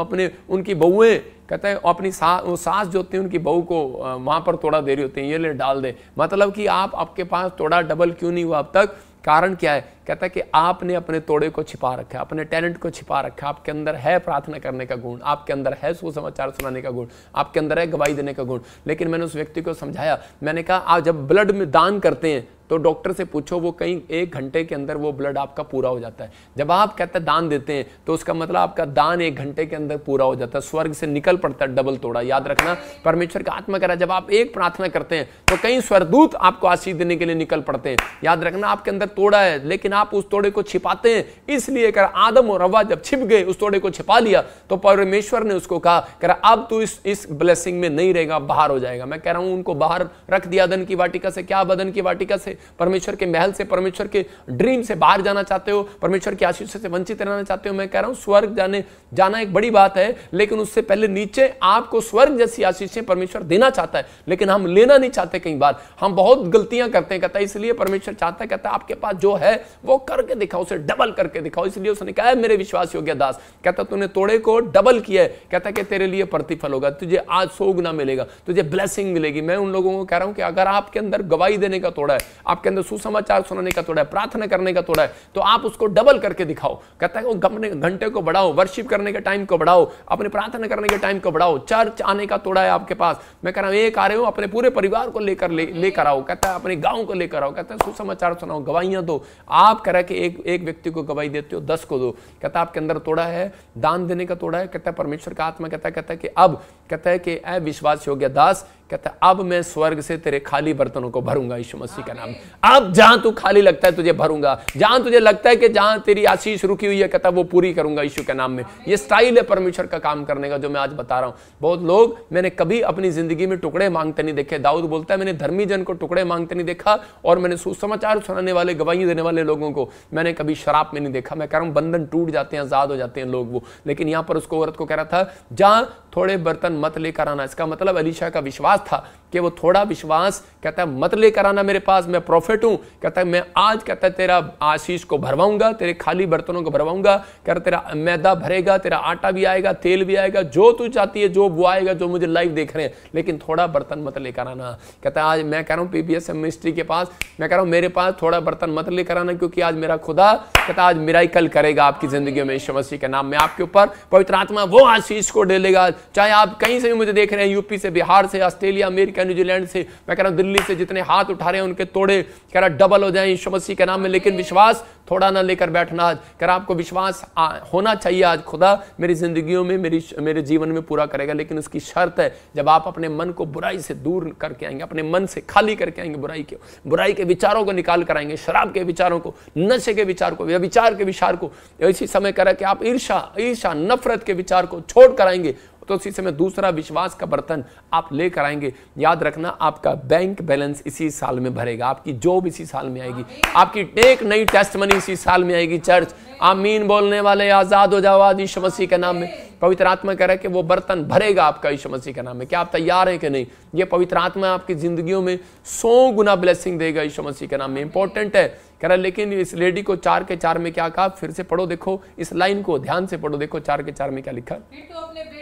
Speaker 1: अपने उनकी बहुएं कहते हैं अपनी सा, सास जो होती है उनकी बहू को वहाँ पर थोड़ा देरी होती है ये ले डाल दे मतलब कि आप आपके पास थोड़ा डबल क्यों नहीं हुआ अब तक कारण क्या है कहता है कि आपने अपने तोड़े को छिपा रखा है अपने टैलेंट को छिपा रखा है आपके अंदर है प्रार्थना करने का गुण आपके अंदर है सुसमाचार सुनाने का गुण आपके अंदर है गवाही देने का गुण लेकिन मैंने उस व्यक्ति को समझाया मैंने कहा आप जब ब्लड में दान करते हैं तो डॉक्टर से पूछो वो कहीं एक घंटे के अंदर वो ब्लड आपका पूरा हो जाता है जब आप कहते हैं दान देते हैं तो उसका मतलब आपका दान एक घंटे के अंदर पूरा हो जाता है स्वर्ग से निकल पड़ता है डबल तोड़ा याद रखना परमेश्वर का आत्मा करा जब आप एक प्रार्थना करते हैं तो कई स्वरदूत आपको आशीष देने के लिए निकल पड़ते हैं याद रखना आपके अंदर तोड़ा है लेकिन आप उस तोड़े को छिपाते हैं इसलिए कर आदम और रवा जब छिप गए उस तोड़े को छिपा लिया तो परमेश्वर ने उसको कहा कर अब तू इस इस ब्लेसिंग में नहीं रहेगा बाहर हो जाएगा मैं कह रहा हूं उनको बाहर रख दिया धन की वाटिका से क्या बदन की वाटिका से परमेश्वर के महल से परमेश्वर के ड्रीम से बाहर जाना चाहते हो परमेश्वर की आशीष से वंचित रहना चाहते हो मैं कह रहा हूं स्वर्ग जाने जाना एक बड़ी बात है लेकिन उससे पहले नीचे आपको स्वर्ग जैसी आशीषें परमेश्वर देना चाहता है लेकिन हम लेना नहीं चाहते कई बार हम बहुत गलतियां करते हैं कहता है इसलिए परमेश्वर चाहता है कहता है आपके पास जो है वो करके दिखाओ उसे डबल करके दिखाओ इसलिए उसने कहा मेरे विश्वास योग्य दास कहता तूने तोड़े को डबल किया है कहता कि तेरे लिए प्रतिफल होगा तुझे आज सौ गुना मिलेगा तुझे ब्लेसिंग मिलेगी मैं उन लोगों को कह रहा हूं कि अगर आपके अंदर गवाही देने का तोड़ा है आपके अंदर सुसमाचार सुनाने का तोड़ा है प्रार्थना करने का तोड़ा है तो आप उसको डबल करके दिखाओ कहता है वो घंटे को बढ़ाओ वर्शिप करने के टाइम को बढ़ाओ अपने प्रार्थना करने के टाइम को बढ़ाओ चर्च आने का तोड़ा है आपके पास मैं कह रहा हूं एक आ रहे हो अपने पूरे परिवार को लेकर लेकर आओ कहता है अपने गाँव को लेकर आओ कहता है सुसमाचार सुनाओ गवाही गवाहियाँ दो तो आप करा के एक एक व्यक्ति को गवाही देते हो दस को दो कहता आपके अंदर तोड़ा है दान देने का तोड़ा है कहता परमेश्वर का आत्मा कहता कहता कि अब कहता है कि अविश्वास योग्य दास कहता अब मैं स्वर्ग से तेरे खाली बर्तनों को भरूंगा यीशु मसीह का नाम अब जहां तू खाली लगता है तुझे भरूंगा जहां तुझे लगता है कि जहां तेरी आशीष रुकी हुई है कहता वो पूरी करूंगा यीशु के नाम में ये स्टाइल है परमेश्वर का काम करने का जो मैं आज बता रहा हूं बहुत लोग मैंने कभी अपनी जिंदगी में टुकड़े मांगते नहीं देखे दाऊद बोलता है मैंने धर्मी जन को टुकड़े मांगते नहीं देखा और मैंने सुसमाचार सुनाने वाले गवाही देने वाले लोगों को मैंने कभी शराब में नहीं देखा मैं कह रहा हूं बंधन टूट जाते हैं आजाद हो जाते हैं लोग वो लेकिन यहां पर उसको औरत को कह रहा था जहां थोड़े बर्तन मत लेकर आना इसका मतलब अलीशा का विश्वास た कि वो थोड़ा विश्वास कहता है मत लेकर आना मेरे पास मैं प्रॉफिट हूं कहता है मैं आज कहता है तेरा आशीष को भरवाऊंगा तेरे खाली बर्तनों को भरवाऊंगा कर तेरा मैदा भरेगा तेरा आटा भी आएगा तेल भी आएगा जो तू चाहती है जो वो आएगा जो मुझे लाइव देख रहे हैं लेकिन थोड़ा बर्तन मत लेकर आना कहता है आज मैं कह रहा हूँ पीबीएस मिनिस्ट्री के पास मैं कह रहा हूँ मेरे पास थोड़ा बर्तन मत लेकर आना क्योंकि आज मेरा खुदा कहता आज मेरा कल करेगा आपकी जिंदगी में यीशु मसीह के नाम में आपके ऊपर पवित्र आत्मा वो आशीष को डेलेगा चाहे आप कहीं से भी मुझे देख रहे हैं यूपी से बिहार से ऑस्ट्रेलिया अमेरिका कहा न्यूजीलैंड से मैं कह रहा हूँ दिल्ली से जितने हाथ उठा रहे हैं उनके तोड़े कह रहा डबल हो जाए यीशु मसीह के नाम में लेकिन विश्वास थोड़ा ना लेकर बैठना आज कह रहा आपको विश्वास होना चाहिए आज खुदा मेरी जिंदगी में मेरी मेरे जीवन में पूरा करेगा लेकिन उसकी शर्त है जब आप अपने मन को बुराई से दूर करके आएंगे अपने मन से खाली करके आएंगे बुराई के बुराई के विचारों को निकाल कर आएंगे शराब के विचारों को नशे के विचार को व्यविचार के विचार को इसी समय कह रहा कि आप ईर्षा ईर्षा नफरत के विचार को छोड़ कर आएंगे तो उसी समय दूसरा विश्वास का बर्तन आप लेकर आएंगे याद रखना आपका बैंक बैलेंस इसी साल में भरेगा आपकी जॉब इसी साल में आएगी आपकी टेक नई टेस्ट मनी इसी साल में आएगी चर्च आमीन बोलने वाले आज़ाद हो जाओ आदि मसीह के नाम में पवित्र आत्मा कह रहा है कि वो बर्तन भरेगा आपका यीशु मसीह के नाम में क्या आप तैयार हैं कि नहीं ये पवित्र आत्मा आपकी जिंदगियों में सौ गुना ब्लेसिंग देगा यीशु मसीह के नाम में इंपॉर्टेंट है कह रहा है लेकिन इस लेडी को चार के चार में क्या कहा फिर से पढ़ो देखो इस लाइन को ध्यान से पढ़ो देखो चार के चार में क्या लिखा
Speaker 2: फिर तो अपने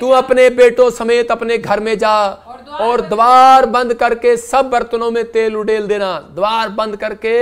Speaker 2: तू
Speaker 1: अपने बेटों समेत अपने घर में जा और द्वार, बंद करके सब बर्तनों में तेल उडेल देना द्वार बंद करके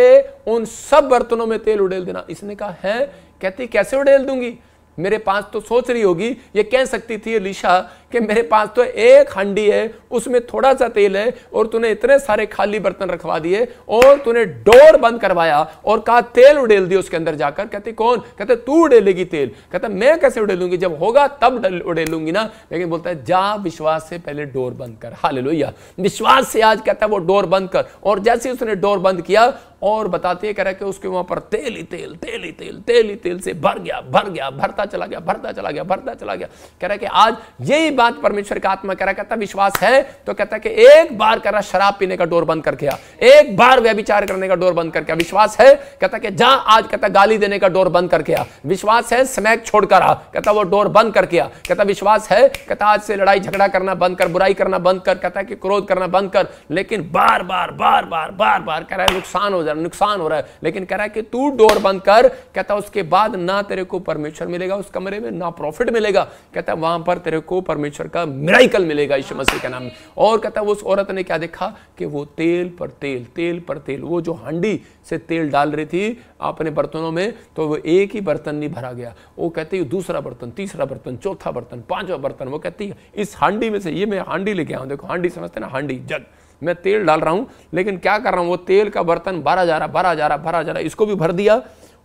Speaker 1: उन सब बर्तनों में तेल उडेल देना इसने कहा है कहती कैसे उडेल दूंगी मेरे पास तो सोच रही होगी ये कह सकती थी लिशा कि मेरे पास तो एक हंडी है उसमें थोड़ा सा तेल है और तूने इतने सारे खाली बर्तन रखवा दिए और तूने डोर बंद करवाया और कहा तेल उडेल दिया उसके अंदर जाकर कहते कौन कहते तू उडेलेगी तेल कहते मैं कैसे उडेलूंगी जब होगा तब उडेलूंगी ना लेकिन बोलता है जा विश्वास से पहले डोर बंद कर हाल लोहिया विश्वास से आज कहता है वो डोर बंद कर और जैसे उसने डोर बंद किया और बताती है कह रहा कि उसके वहां पर तेल ही तेल तेल ही तेल तेल ही तेल से भर गया भर गया भरता चला गया भरता चला गया भरता चला गया कह रहा कि आज यही बात परमेश्वर का आत्मा करा कहता विश्वास है तो कहता कि एक बार करा शराब पीने का डोर बंद कर गया एक बार व्यभिचार करने का डोर बंद कर गया विश्वास है कहता कि जा आज कहता गाली देने का डोर बंद कर गया विश्वास है स्मैक छोड़ कर आ कहता वो डोर बंद कर गया कहता विश्वास है कहता आज से लड़ाई झगड़ा करना बंद कर बुराई करना बंद कर कहता कि क्रोध करना बंद कर लेकिन बार बार बार बार बार बार कह रहा है नुकसान हो जा रहा नुकसान हो रहा है लेकिन कह रहा है कि तू डोर बंद कर कहता उसके बाद ना तेरे को परमेश्वर मिलेगा उस कमरे में ना प्रॉफिट मिलेगा कहता वहां पर तेरे को परमेश्वर परमेश्वर का मिराइकल मिलेगा यीशु मसीह का नाम और कहता है उस औरत ने क्या देखा कि वो तेल पर तेल तेल पर तेल वो जो हंडी से तेल डाल रही थी अपने बर्तनों में तो वो एक ही बर्तन नहीं भरा गया वो कहती है दूसरा बर्तन तीसरा बर्तन चौथा बर्तन पांचवा बर्तन वो कहती है इस हांडी में से ये मैं हांडी लेके आऊँ देखो हांडी समझते ना हांडी जग मैं तेल डाल रहा हूँ लेकिन क्या कर रहा हूँ वो तेल का बर्तन भरा जा रहा भरा जा रहा भरा जा रहा इसको भी भर दिया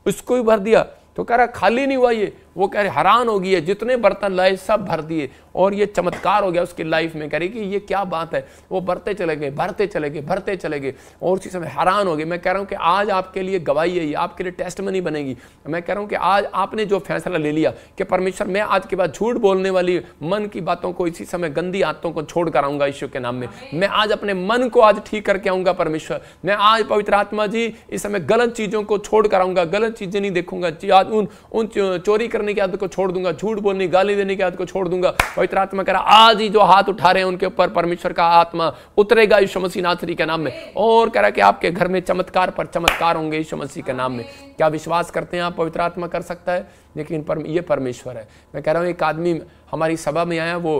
Speaker 1: इसको भी भर दिया तो कह रहा खाली नहीं हुआ ये वो कह रहे हैरान हो गई है जितने बर्तन लाए सब भर दिए और ये चमत्कार हो गया उसकी लाइफ में कह रही कि ये क्या बात है वो भरते चले गए भरते चले गए भरते चले गए और उसी समय हैरान हो गए मैं कह रहा हूँ कि आज आपके लिए गवाही है ये आपके लिए टेस्ट मनी बनेगी मैं कह रहा हूँ कि आज आपने जो फैसला ले लिया कि परमेश्वर मैं आज के बाद झूठ बोलने वाली मन की बातों को इसी समय गंदी आदतों को छोड़ कर आऊँगा ईश्वर के नाम में मैं आज अपने मन को आज ठीक करके आऊँगा परमेश्वर मैं आज पवित्र आत्मा जी इस समय गलत चीज़ों को छोड़ कर आऊँगा गलत चीज़ें नहीं देखूंगा आज उन उन चोरी कर करने की आदत को छोड़ दूंगा झूठ बोलने गाली देने की आदत को छोड़ दूंगा पवित्र आत्मा कह रहा आज ही जो हाथ उठा रहे हैं उनके ऊपर परमेश्वर का आत्मा उतरेगा यीशु मसीह नाथरी के नाम में और कह रहा कि आपके घर में चमत्कार पर चमत्कार होंगे यीशु मसीह के नाम में क्या विश्वास करते हैं आप पवित्र आत्मा कर सकता है लेकिन पर, ये परमेश्वर है मैं कह रहा हूँ एक आदमी हमारी सभा में आया वो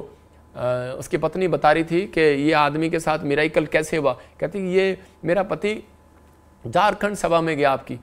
Speaker 1: आ, उसकी पत्नी बता रही थी कि ये आदमी के साथ मेरा कैसे हुआ कहती ये मेरा पति झारखंड सभा में गया आपकी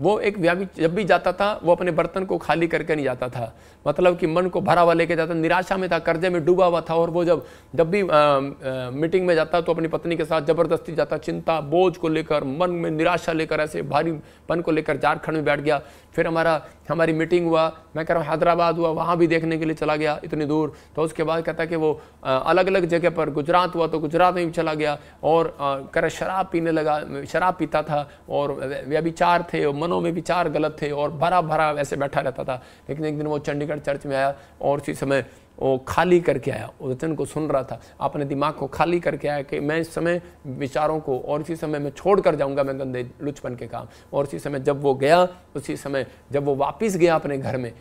Speaker 1: वो एक व्यापी जब भी जाता था वो अपने बर्तन को खाली करके नहीं जाता था मतलब कि मन को भरा हुआ लेके जाता निराशा में था कर्जे में डूबा हुआ था और वो जब जब भी आ, आ, मीटिंग में जाता तो अपनी पत्नी के साथ ज़बरदस्ती जाता चिंता बोझ को लेकर मन में निराशा लेकर ऐसे भारी मन को लेकर झारखंड में बैठ गया फिर हमारा हमारी मीटिंग हुआ मैं कह रहा हूँ हैदराबाद हुआ वहाँ भी देखने के लिए चला गया इतनी दूर तो उसके बाद कहता कि वो अलग अलग जगह पर गुजरात हुआ तो गुजरात में भी चला गया और कह रहा शराब पीने लगा शराब पीता था और व्यभिचार थे और मन मनों में विचार गलत थे और भरा भरा वैसे बैठा रहता था लेकिन एक दिन वो चंडीगढ़ चर्च में आया और उसी समय वो खाली करके आया वचन को सुन रहा था अपने दिमाग को खाली करके आया कि मैं इस समय विचारों को और इसी समय मैं छोड़ कर जाऊँगा मैं गंदे लुचपन के काम और उसी समय जब वो गया उसी समय जब वो वापस गया अपने घर में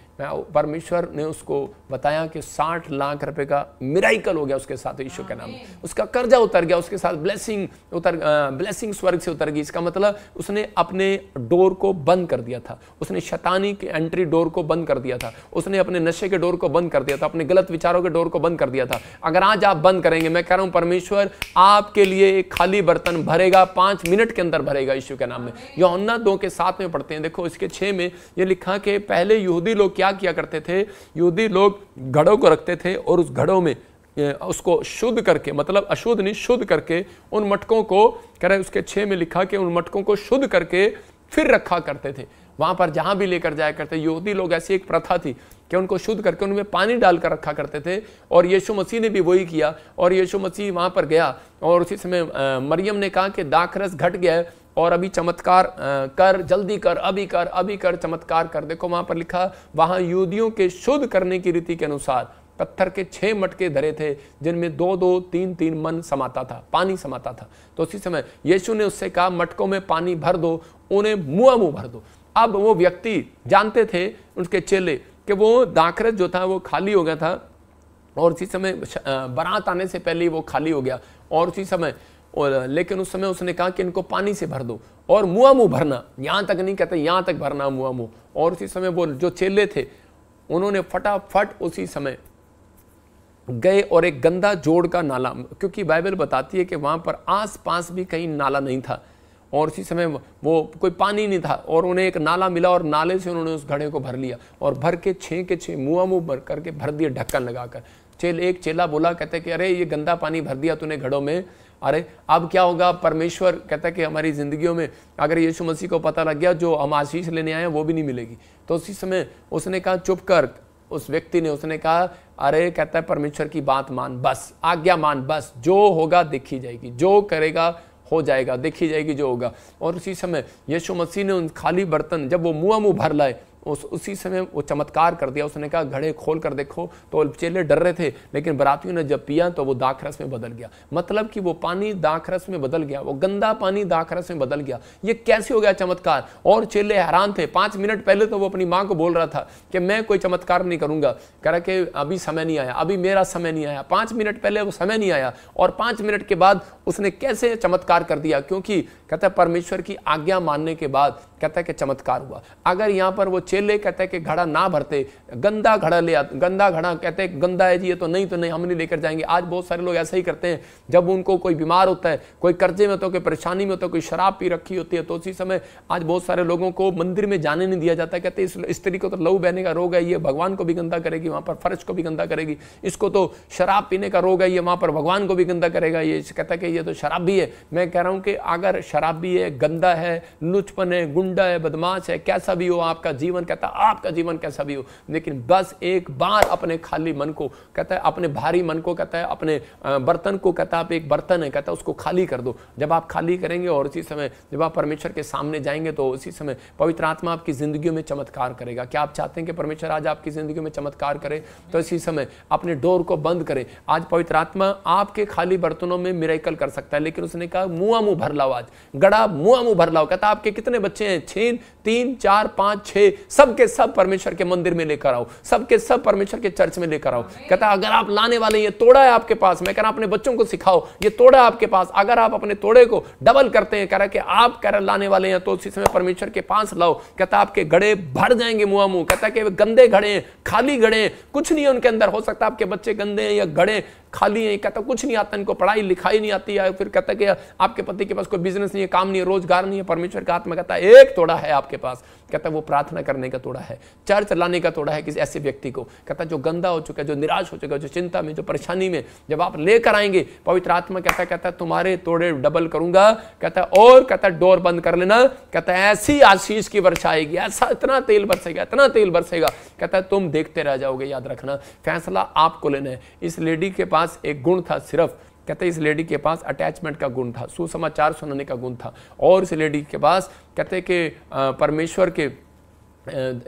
Speaker 1: परमेश्वर ने उसको बताया कि साठ लाख रुपए का मिराइकल हो गया उसके साथ ईश्वर के नाम उसका कर्जा उतर गया उसके साथ ब्लेसिंग उतर ब्लेसिंग स्वर्ग से उतर गई इसका मतलब उसने अपने डोर को बंद कर दिया था उसने शतानी के एंट्री डोर को बंद कर दिया था उसने अपने नशे के डोर को बंद कर दिया था अपने गलत गलत विचारों के डोर को बंद कर दिया था अगर आज आप बंद करेंगे मैं कह रहा हूं परमेश्वर आपके लिए एक खाली बर्तन भरेगा पांच मिनट के अंदर भरेगा यीशु के नाम में यौना दो के साथ में पढ़ते हैं देखो इसके छः में ये लिखा कि पहले यहूदी लोग क्या किया करते थे यहूदी लोग घड़ों को रखते थे और उस घड़ों में उसको शुद्ध करके मतलब अशुद्ध नहीं शुद्ध करके उन मटकों को कह रहे उसके छः में लिखा कि उन मटकों को शुद्ध करके फिर रखा करते थे वहाँ पर जहाँ भी लेकर जाया करते यहूदी लोग ऐसी एक प्रथा थी कि उनको शुद्ध करके उनमें पानी डालकर रखा करते थे और यीशु मसीह ने भी वही किया और यीशु मसीह वहाँ पर गया और उसी समय मरियम ने कहा कि दाखरस घट गया है और अभी चमत्कार कर जल्दी कर अभी कर अभी कर चमत्कार कर देखो वहाँ पर लिखा वहाँ यहूदियों के शुद्ध करने की रीति के अनुसार पत्थर के छः मटके धरे थे जिनमें दो दो तीन तीन मन समाता था पानी समाता था तो उसी समय यीशु ने उससे कहा मटकों में पानी भर दो उन्हें मुआ मुँह भर दो अब वो व्यक्ति जानते थे उनके चेले कि वो दाखरस जो था वो खाली हो गया था और उसी समय बारात आने से पहले वो खाली हो गया और उसी समय और लेकिन उस समय उसने कहा कि इनको पानी से भर दो और मुआ मुँह भरना यहाँ तक नहीं कहते यहाँ तक भरना मुआ मुँह और उसी समय वो जो चेले थे उन्होंने फटाफट उसी समय गए और एक गंदा जोड़ का नाला क्योंकि बाइबल बताती है कि वहाँ पर आसपास भी कहीं नाला नहीं था और उसी समय वो कोई पानी नहीं था और उन्हें एक नाला मिला और नाले से उन्होंने उस घड़े को भर लिया और भर के छे के छे मुआ मुँह भर करके भर दिया ढक्कन लगाकर चेल एक चेला बोला कहते कि अरे ये गंदा पानी भर दिया तूने घड़ों में अरे अब क्या होगा परमेश्वर कहता है कि हमारी ज़िंदगियों में अगर यीशु मसीह को पता लग गया जो हम आशीष लेने आए हैं वो भी नहीं मिलेगी तो उसी समय उसने कहा चुप कर उस व्यक्ति ने उसने कहा अरे कहता है परमेश्वर की बात मान बस आज्ञा मान बस जो होगा देखी जाएगी जो करेगा हो जाएगा देखी जाएगी जो होगा और उसी समय यीशु मसीह ने उन खाली बर्तन जब वो मुँह मुँह भर लाए उस उसी समय वो चमत्कार कर दिया उसने कहा घड़े खोल कर देखो तो चेले डर रहे थे लेकिन बरातियों ने जब पिया तो वो दाखरस में बदल गया मतलब कि वो पानी दाख रस में बदल गया वो गंदा पानी दाखरस में बदल गया ये कैसे हो गया चमत्कार और चेले हैरान थे पाँच मिनट पहले तो वो अपनी माँ को बोल रहा था कि मैं कोई चमत्कार नहीं करूँगा कह रहा कि अभी समय नहीं आया अभी मेरा समय नहीं आया पाँच मिनट पहले वो समय नहीं आया और पाँच मिनट के बाद उसने कैसे चमत्कार कर दिया क्योंकि कहता है परमेश्वर की आज्ञा मानने के बाद कहता है कि चमत्कार हुआ अगर यहाँ पर वो चेले कहते हैं कि घड़ा ना भरते गंदा घड़ा ले आते गंदा घड़ा कहते हैं गंदा है जी ये तो नहीं तो नहीं हम नहीं लेकर जाएंगे आज बहुत सारे लोग ऐसा ही करते हैं जब उनको कोई बीमार होता है कोई कर्जे में होता है कोई परेशानी में होता है कोई शराब पी रखी होती है तो उसी समय आज बहुत सारे लोगों को मंदिर में जाने नहीं दिया जाता कहते इस स्त्री को तो लहू बहने का रोग है ये भगवान को भी गंदा करेगी वहाँ पर फर्श को भी गंदा करेगी इसको तो शराब पीने का रोग है ये वहाँ पर भगवान को भी गंदा करेगा ये कहता है कि है तो शराब भी है मैं कह रहा हूँ कि अगर शराब भी है गंदा है लुचपन है गुंडा है बदमाश है कैसा भी हो आपका जीवन कहता है आपका जीवन कैसा भी हो लेकिन बस एक बार अपने खाली मन को कहता है अपने भारी मन को कहता है अपने बर्तन को कहता है आप एक बर्तन है कहता है उसको खाली कर दो जब आप खाली करेंगे और उसी समय जब आप परमेश्वर के सामने जाएंगे तो उसी समय पवित्र आत्मा आपकी ज़िंदगी में चमत्कार करेगा क्या आप चाहते हैं कि परमेश्वर आज आपकी ज़िंदगी में चमत्कार करे तो इसी समय अपने डोर को बंद करें आज पवित्र आत्मा आपके खाली बर्तनों में मिराइकल कर कर सकता है लेकिन उसने कहा मुआ मुंह भर लाओ आज गड़ा मुआ मुंह भर लाओ कहता आपके कितने बच्चे हैं छह तीन चार पांच छः सबके सब परमेश्वर के मंदिर में लेकर आओ सबके सब परमेश्वर के चर्च में लेकर आओ कहता अगर आप लाने वाले ये तोड़ा है आपके पास मैं कह रहा अपने बच्चों को सिखाओ ये तोड़ा आपके पास अगर आप अपने तोड़े को डबल करते हैं कह रहा कि आप कह रहे लाने वाले हैं तो उसी समय परमेश्वर के पास लाओ कहता आपके घड़े भर जाएंगे मुआ मुंह कहता कि गंदे घड़े हैं खाली घड़े हैं कुछ नहीं है उनके अंदर हो सकता आपके बच्चे गंदे हैं या घड़े खाली है कहता कुछ नहीं आता इनको पढ़ाई लिखाई नहीं आती या फिर कहता है कि आपके पति के पास कोई बिजनेस नहीं है काम नहीं है रोजगार नहीं है परमेश्वर का आत्मा कहता है एक तोड़ा है आपके पास कहता है वो प्रार्थना करने का तोड़ा है चर्च लाने का तोड़ा है किसी ऐसे व्यक्ति को कहता है जो गंदा हो चुका है जो निराश हो चुका है जो चिंता में जो परेशानी में जब आप लेकर आएंगे पवित्र आत्मा कहता कहता तुम्हारे तोड़े डबल करूंगा कहता है और कहता डोर बंद कर लेना कहता है ऐसी आशीष की वर्षा आएगी ऐसा इतना तेल बरसेगा इतना तेल बरसेगा कहता है तुम देखते रह जाओगे याद रखना फैसला आपको लेना है इस लेडी के पास एक गुण था सिर्फ कहते इस लेडी के पास अटैचमेंट का गुण था सुसमाचार सुनाने का गुण था और इस लेडी के पास कहते कि परमेश्वर के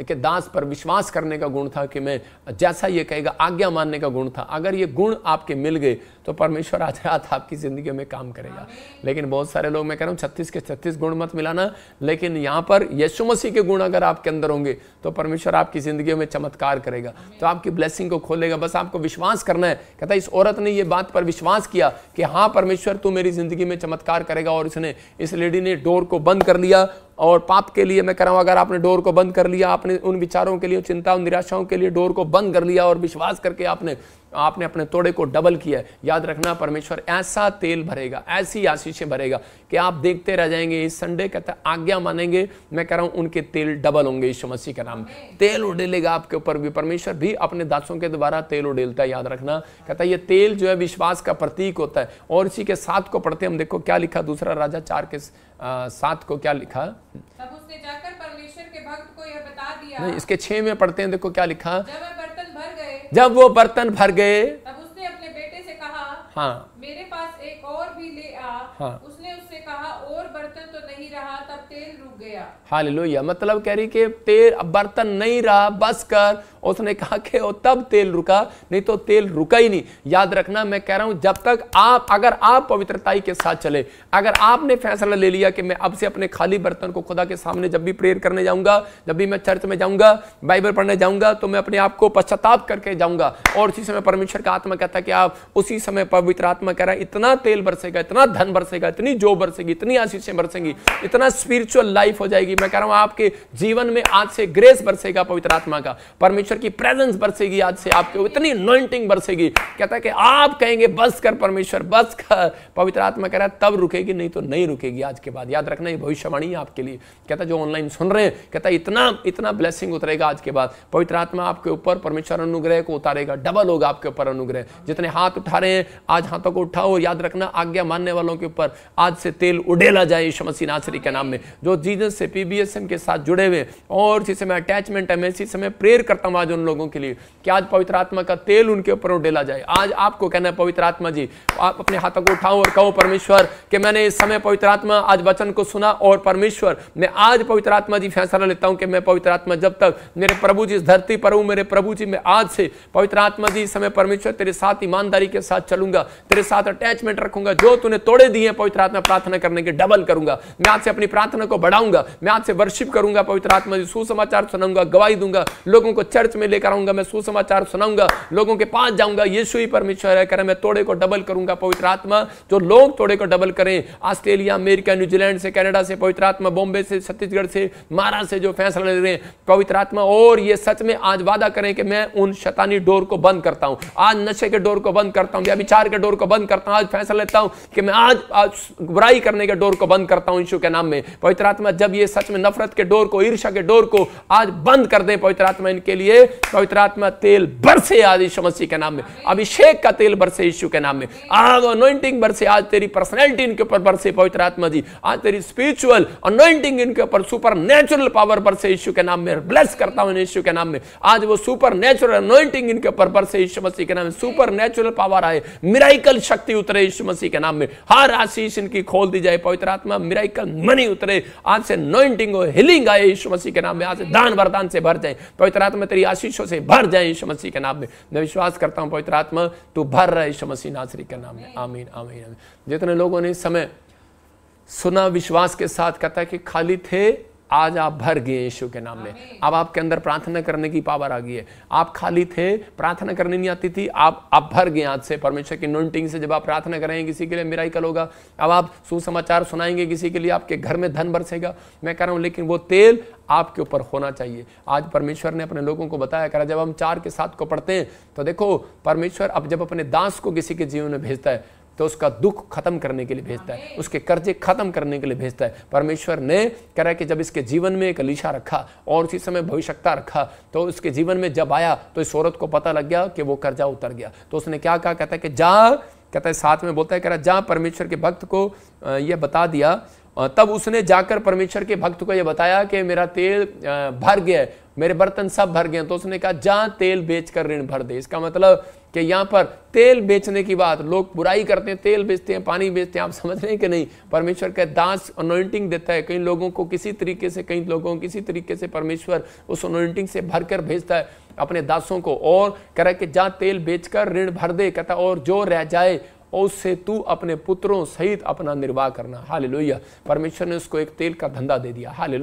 Speaker 1: के दास पर विश्वास करने का गुण था कि मैं जैसा ये कहेगा आज्ञा मानने का गुण था अगर ये गुण आपके मिल गए तो परमेश्वर आज रात आपकी ज़िंदगी में काम करेगा लेकिन बहुत सारे लोग मैं कह रहा हूँ छत्तीस के छत्तीस गुण मत मिलाना लेकिन यहाँ पर यीशु मसीह के गुण अगर आपके अंदर होंगे तो परमेश्वर आपकी ज़िंदगी में चमत्कार करेगा तो आपकी ब्लेसिंग को खोलेगा बस आपको विश्वास करना है कहता इस औरत ने ये बात पर विश्वास किया कि हाँ परमेश्वर तू मेरी ज़िंदगी में चमत्कार करेगा और इसने इस लेडी ने डोर को बंद कर लिया और पाप के लिए मैं कह रहा हूँ अगर आपने डोर को बंद कर लिया आपने उन विचारों के लिए चिंता निराशाओं के लिए डोर को बंद कर लिया और विश्वास करके आपने आपने अपने तोड़े को डबल किया याद रखना परमेश्वर ऐसा तेल भरेगा ऐसी आशीषें भरेगा कि आप देखते रह जाएंगे इस संडे का तो आज्ञा मानेंगे मैं कह रहा हूँ उनके तेल डबल होंगे यीशु मसीह के नाम तेल उडेलेगा आपके ऊपर भी परमेश्वर भी अपने दासों के द्वारा तेल उडेलता है याद रखना कहता है ये तेल जो है विश्वास का प्रतीक होता है और इसी के साथ को पढ़ते हम देखो क्या लिखा दूसरा राजा चार के साथ को क्या लिखा तब
Speaker 2: उसने जाकर परमेश्वर के भक्त को यह बता दिया नहीं इसके छह
Speaker 1: में पढ़ते हैं देखो क्या लिखा जब जब वो बर्तन भर गए
Speaker 2: तब उसने अपने बेटे से कहा हाँ मेरे पास एक और भी ले आ हाँ उससे कहा और बर्तन तो नहीं रहा तब तेल रुक गया
Speaker 1: हालेलुया मतलब कह रही कि तेल अब बर्तन नहीं रहा बस कर उसने कहा कि ओ तब तेल रुका नहीं तो तेल रुका ही नहीं याद रखना मैं कह रहा हूं जब तक आप अगर आप पवित्रताई के साथ चले अगर आपने फैसला ले लिया कि मैं अब से अपने खाली बर्तन को खुदा के सामने जब भी प्रेयर करने जाऊंगा जब भी मैं चर्च में जाऊंगा बाइबल पढ़ने जाऊंगा तो मैं अपने आप को पश्चाताप करके जाऊंगा और उसी समय परमेश्वर का आत्मा कहता है कि आप उसी समय पवित्र आत्मा कह रहा है इतना तेल बरसेगा इतना धन बरसेगा इतनी जो बरसेगी इतनी आशीषें बरसेंगी इतना स्पिरिचुअल लाइफ हो जाएगी मैं कह रहा हूं आपके जीवन में आज से ग्रेस बरसेगा पवित्र आत्मा का परमेश्वर की प्रेजेंस बरसेगी आज से आपके इतनी नोइंटिंग बरसेगी कहता है कि आप कहेंगे बस कर परमेश्वर बस कर पवित्र आत्मा कह रहा है तब रुकेगी नहीं तो नहीं रुकेगी आज के बाद याद रखना ये भविष्यवाणी है आपके लिए कहता जो ऑनलाइन सुन रहे हैं कहता इतना इतना ब्लेसिंग उतरेगा आज के बाद पवित्र आत्मा आपके ऊपर परमेश्वर अनुग्रह को उतारेगा डबल होगा आपके ऊपर अनुग्रह जितने हाथ उठा रहे हैं आज हाथों को उठाओ याद रखना आज्ञा मानने वालों के ऊपर आज हाथ से तेल उडेला जाए यीशु मसीह नासरी के नाम में जो जीजस से पी के साथ जुड़े हुए और इसी समय अटैचमेंट है मैं इसी समय प्रेयर करता हूँ आज उन लोगों के लिए कि आज पवित्र आत्मा का तेल उनके ऊपर उडेला जाए आज आपको कहना है पवित्र आत्मा जी आप अपने हाथों को उठाओ और कहो परमेश्वर कि मैंने इस समय पवित्र आत्मा आज वचन को सुना और परमेश्वर मैं आज पवित्र आत्मा जी फैसला लेता हूँ कि मैं पवित्र आत्मा जब तक मेरे प्रभु जी इस धरती पर हूँ मेरे प्रभु जी मैं आज से पवित्र आत्मा जी इस समय परमेश्वर तेरे साथ ईमानदारी के साथ चलूंगा तेरे साथ अटैचमेंट रखूंगा जो तूने तोड़े दिए पवित्र आत्मा मैं प्रार्थना करने के डबल करूंगा मैं आपसे अपनी प्रार्थना को बढ़ाऊंगा मैं आपसे से वर्शिप करूंगा पवित्र आत्मा जी सुसमाचार सुनाऊंगा गवाही दूंगा लोगों को चर्च में लेकर आऊंगा मैं सुसमाचार सुनाऊंगा लोगों के पास जाऊंगा यीशु ही परमेश्वर है करें मैं तोड़े को डबल करूंगा पवित्र आत्मा जो लोग तोड़े को डबल करें ऑस्ट्रेलिया अमेरिका न्यूजीलैंड से कैनेडा से पवित्र आत्मा बॉम्बे से छत्तीसगढ़ से महाराष्ट्र से जो फैसला ले रहे हैं पवित्र आत्मा और ये सच में आज वादा करें कि मैं उन शतानी डोर को बंद करता हूं आज नशे के डोर को बंद करता हूं या विचार के डोर को बंद करता हूं आज फैसला लेता हूं कि मैं आज आज बुराई करने के डोर को बंद करता हूं यीशु के नाम में पवित्र आत्मा जब ये सच में नफरत के डोर को ईर्षा के डोर को आज बंद कर दे पवित्र आत्मा इनके लिए पवित्र आत्मा तेल बरसे आज यीशु मसीह के नाम में अभिषेक का तेल बरसे यीशु के नाम में आग अनोइंटिंग बरसे आज तेरी पर्सनैलिटी इनके ऊपर बरसे पवित्र आत्मा जी आज तेरी स्पिरिचुअल अनोइंटिंग इनके ऊपर सुपर नेचुरल पावर बरसे यीशु के नाम में ब्लेस करता हूं यीशु के नाम में आज वो सुपर नेचुरल अनोइंटिंग इनके ऊपर बरसे यीशु मसीह के नाम में सुपर नेचुरल पावर आए मिराइकल शक्ति उतरे यीशु मसीह के नाम में हर आशीष इनके की खोल दी जाए पवित्र आत्मा मिराइकल मनी उतरे आज से नोइंटिंग हो हिलिंग आए यीशु मसीह के नाम में आज से दान वरदान से भर जाए पवित्र आत्मा तेरी आशीषों से भर जाए यीशु मसीह के नाम में मैं विश्वास करता हूँ पवित्र आत्मा तू भर रहा है यीशु मसीह नासरी के नाम में आमीन आमीन जितने लोगों ने समय सुना विश्वास के साथ कहता है कि खाली थे आज आप भर गए यीशु के नाम में अब आपके अंदर प्रार्थना करने की पावर आ गई है आप खाली थे प्रार्थना करने नहीं आती थी आप आप भर गए आज से परमेश्वर की नोटिंग से जब आप प्रार्थना करेंगे किसी के लिए मेरा ही कल होगा अब आप सुसमाचार सुनाएंगे किसी के लिए आपके घर में धन बरसेगा मैं कह रहा हूँ लेकिन वो तेल आपके ऊपर होना चाहिए आज परमेश्वर ने अपने लोगों को बताया करा जब हम चार के साथ को पढ़ते हैं तो देखो परमेश्वर अब जब अपने दास को किसी के जीवन में भेजता है तो उसका दुख खत्म करने के लिए भेजता है उसके कर्जे खत्म करने के लिए भेजता है परमेश्वर ने कह रहा है कि जब इसके जीवन में एक अलीशा रखा और उसी समय भविष्यता रखा तो उसके जीवन में जब आया तो इस औरत को पता लग गया कि वो कर्जा उतर गया तो उसने क्या कहा कहता है कि जा कहता है साथ में बोलता है कह रहा जा परमेश्वर के भक्त को यह बता दिया तब उसने जाकर परमेश्वर के भक्त को यह बताया कि मेरा तेल भर गया मेरे बर्तन सब भर गए तो उसने कहा जा तेल बेचकर ऋण भर दे इसका मतलब कि यहाँ पर तेल बेचने की बात लोग बुराई करते हैं तेल बेचते हैं पानी बेचते हैं आप समझ रहे हैं कि नहीं परमेश्वर का दास अनोइंटिंग देता है कई लोगों को किसी तरीके से कई लोगों को किसी तरीके से परमेश्वर उस अनोइंटिंग से भर कर भेजता है अपने दासों को और कह रहा है कि जा तेल बेचकर ऋण भर दे कहता और जो रह जाए और उससे तू अपने पुत्रों सहित अपना निर्वाह करना हाल परमेश्वर ने उसको एक तेल का धंधा दे दिया हाल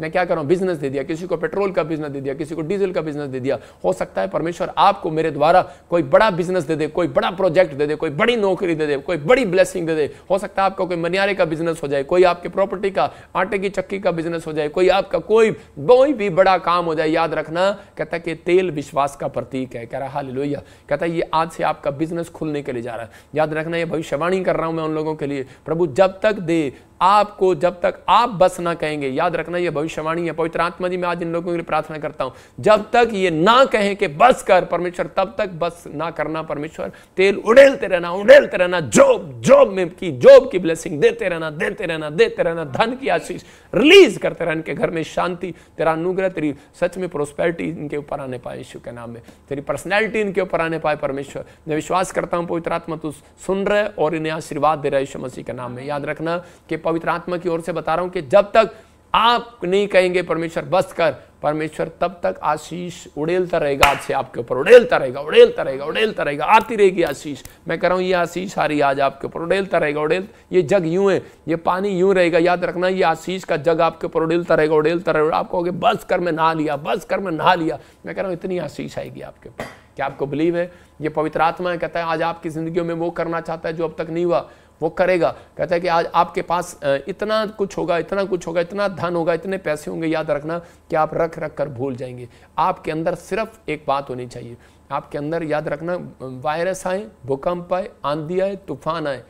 Speaker 1: मैं क्या कर रहा हूँ बिजनेस दे दिया किसी को पेट्रोल का बिजनेस दे दिया किसी को डीजल का बिजनेस दे दिया हो सकता है परमेश्वर आपको मेरे द्वारा कोई बड़ा बिजनेस दे दे कोई बड़ा प्रोजेक्ट दे दे कोई बड़ी नौकरी दे दे कोई बड़ी ब्लेसिंग दे दे हो सकता है आपका कोई मनियारे का बिजनेस हो जाए कोई आपके प्रॉपर्टी का आटे की चक्की का बिजनेस हो जाए कोई आपका कोई कोई भी बड़ा काम हो जाए याद रखना कहता कि तेल विश्वास का प्रतीक है कह रहा हाल कहता ये आज से आपका बिजनेस खुलने के लिए जा रहा है याद रखना ये भविष्यवाणी कर रहा हूँ मैं उन लोगों के लिए प्रभु जब तक दे आपको जब तक आप बस ना कहेंगे याद रखना यह भविष्यवाणी है पवित्र आत्मा जी मैं आज इन लोगों के लिए प्रार्थना करता हूं जब तक ये ना कहें कि बस कर परमेश्वर तब तक बस ना करना परमेश्वर तेल उड़ेलते रहना उड़ेलते रहना जॉब जॉब में की जॉब की ब्लेसिंग देते रहना देते रहना देते रहना धन की आशीष रिलीज करते रहना इनके घर में शांति तेरा अनुग्रह तेरी सच में प्रोस्पैरिटी इनके ऊपर आने पाए यीशु के नाम में तेरी पर्सनैलिटी इनके ऊपर आने पाए परमेश्वर मैं विश्वास करता हूं पवित्र आत्मा तू सुन रहे और इन्हें आशीर्वाद दे रहा है यीशु मसीह के नाम में याद रखना कि पवित्र आत्मा की ओर से बता रहा हूं कि जब तक आप नहीं कहेंगे परमेश्वर बस कर परमेश्वर तब तक आशीष उड़ेलता रहेगा आज से आपके ऊपर उड़ेलता रहेगा उड़ेलता रहेगा उड़ेलता रहेगा आती रहेगी आशीष मैं कह रहा हूं ये आशीष आ रही आज आपके ऊपर उड़ेलता रहेगा उड़ेल ये जग यूं है ये पानी यूं रहेगा याद रखना ये आशीष का जग आपके ऊपर उड़ेलता रहेगा उड़ेलता रहेगा आप कहोगे बस कर मैं नहा लिया बस कर मैं नहा लिया मैं कह रहा हूँ इतनी आशीष आएगी आपके ऊपर क्या आपको बिलीव है ये पवित्र आत्मा कहता है आज आपकी जिंदगी में वो करना चाहता है जो अब तक नहीं हुआ वो करेगा कहता है कि आज आपके पास इतना कुछ होगा इतना कुछ होगा इतना धन होगा इतने पैसे होंगे याद रखना कि आप रख रख कर भूल जाएंगे आपके अंदर सिर्फ एक बात होनी चाहिए आपके अंदर याद रखना वायरस आए भूकंप आए आंधी आए तूफान आए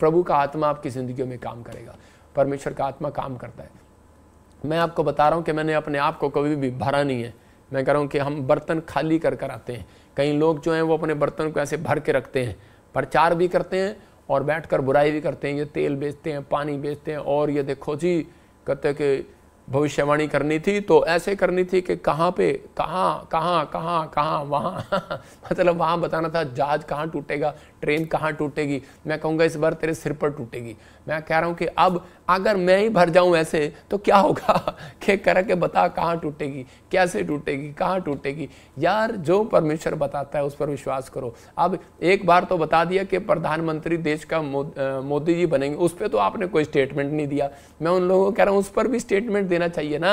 Speaker 1: प्रभु का आत्मा आपकी ज़िंदगी में काम करेगा परमेश्वर का आत्मा काम करता है मैं आपको बता रहा हूँ कि मैंने अपने आप को कभी भी भरा नहीं है मैं कह रहा हूँ कि हम बर्तन खाली कर कर आते हैं कई लोग जो हैं वो अपने बर्तन को ऐसे भर के रखते हैं प्रचार भी करते हैं और बैठकर बुराई भी करते हैं ये तेल बेचते हैं पानी बेचते हैं और ये देखो जी कहते कि भविष्यवाणी करनी थी तो ऐसे करनी थी कि कहाँ पे कहाँ कहाँ कहाँ कहाँ वहाँ <laughs> मतलब वहाँ बताना था जहाज कहाँ टूटेगा ट्रेन कहाँ टूटेगी मैं कहूँगा इस बार तेरे सिर पर टूटेगी मैं कह रहा हूँ कि अब अगर मैं ही भर जाऊँ ऐसे तो क्या होगा के कर के बता कहाँ टूटेगी कैसे टूटेगी कहाँ टूटेगी यार जो परमेश्वर बताता है उस पर विश्वास करो अब एक बार तो बता दिया कि प्रधानमंत्री देश का मोदी जी बनेंगे उस पर तो आपने कोई स्टेटमेंट नहीं दिया मैं उन लोगों को कह रहा हूँ उस पर भी स्टेटमेंट देना चाहिए ना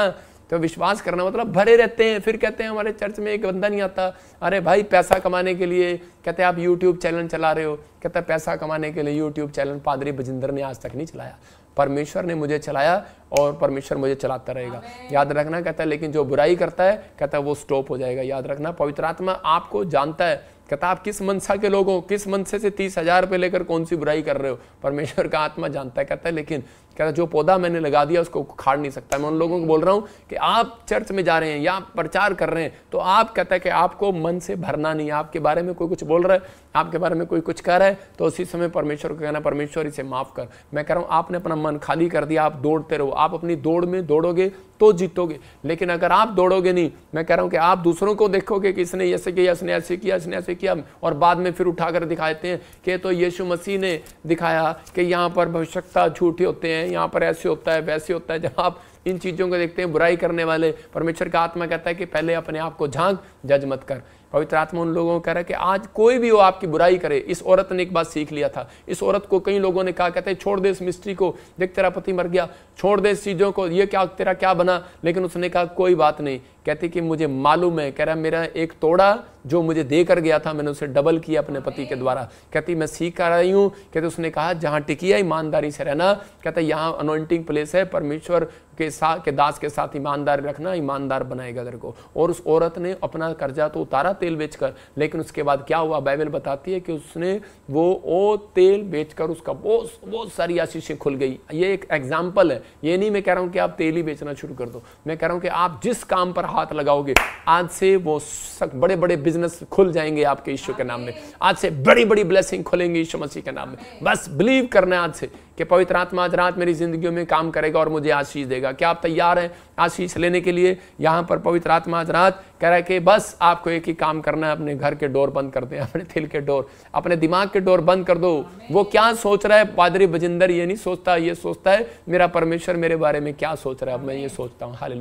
Speaker 1: तो विश्वास करना मतलब भरे रहते हैं फिर कहते हैं हमारे चर्च में एक बंदा नहीं आता अरे भाई पैसा कमाने के लिए कहते हैं आप यूट्यूब चैनल चला रहे हो कहते हैं पैसा कमाने के लिए यूट्यूब चैनल पादरी बजिंदर ने आज तक नहीं चलाया परमेश्वर ने मुझे चलाया और परमेश्वर मुझे चलाता रहेगा याद रखना कहता है लेकिन जो बुराई करता है कहता है वो स्टॉप हो जाएगा याद रखना पवित्र आत्मा आपको जानता है कहता आप किस मनसा के लोग हो किस मनसे से तीस हजार रुपये लेकर कौन सी बुराई कर रहे हो परमेश्वर का आत्मा जानता है कहता है लेकिन कहता जो पौधा मैंने लगा दिया उसको उखाड़ नहीं सकता मैं उन लोगों को बोल रहा हूँ कि आप चर्च में जा रहे हैं या प्रचार कर रहे हैं तो आप कहता है कि आपको मन से भरना नहीं आपके बारे में कोई कुछ बोल रहा है आपके बारे में कोई कुछ कह रहा है तो उसी समय परमेश्वर को कहना परमेश्वर इसे माफ़ कर मैं कह रहा हूँ आपने अपना मन खाली कर दिया आप दौड़ते रहो आप अपनी दौड़ में दौड़ोगे तो जीतोगे लेकिन अगर आप दौड़ोगे नहीं मैं कह रहा हूँ कि आप दूसरों को देखोगे कि इसने ऐसे किया इसने ऐसे किया इसने ऐसे किया और बाद में फिर उठाकर दिखाते हैं कि तो यीशु मसीह ने दिखाया कि यहाँ पर भविष्यता झूठे होते हैं हैं यहाँ पर ऐसे होता है वैसे होता है जहाँ आप इन चीज़ों को देखते हैं बुराई करने वाले परमेश्वर का आत्मा कहता है कि पहले अपने आप को झांक जज मत कर पवित्र आत्मा उन लोगों को कह रहा है कि आज कोई भी वो आपकी बुराई करे इस औरत ने एक बात सीख लिया था इस औरत को कई लोगों ने कहा कहते हैं छोड़ दे इस मिस्ट्री को देख तेरा पति मर गया छोड़ दे इस चीज़ों को ये क्या तेरा क्या बना लेकिन उसने कहा कोई बात नहीं कहती कि मुझे मालूम है कह रहा मेरा एक तोड़ा जो मुझे दे कर गया था मैंने उसे डबल किया अपने पति के द्वारा कहती मैं सीख कर रही हूँ कहते उसने कहा जहाँ टिकिया ईमानदारी से रहना कहता यहाँ अनोइंटिंग प्लेस है परमेश्वर के साथ के दास के साथ ईमानदार रखना ईमानदार बनाएगा घर को और उस औरत ने अपना कर्जा तो उतारा तेल बेचकर लेकिन उसके बाद क्या हुआ बाइबल बताती है कि उसने वो ओ तेल बेचकर उसका बहुत बहुत सारी आशीषें खुल गई ये एक एग्जाम्पल है ये नहीं मैं कह रहा हूँ कि आप तेल ही बेचना शुरू कर दो मैं कह रहा हूँ कि आप जिस काम पर हाथ लगाओगे आज से वो सक बड़े बड़े बिजनेस खुल जाएंगे आपके ईश्वर के नाम में आज से बड़ी बड़ी ब्लेसिंग खुलेंगे ईश्वर मसीह के नाम में बस बिलीव करना है आज से कि पवित्र आत्मा आज रात मेरी जिंदगियों में काम करेगा और मुझे आशीष देगा क्या आप तैयार हैं आशीष लेने के लिए यहाँ पर पवित्र आत्मा आज रात कह रहा है कि बस आपको एक ही काम करना है अपने घर के डोर बंद कर दें अपने दिल के डोर अपने दिमाग के डोर बंद कर दो वो क्या सोच रहा है पादरी बजिंदर ये नहीं सोचता ये सोचता है मेरा परमेश्वर मेरे बारे में क्या सोच रहा है अब मैं ये सोचता हूँ हाल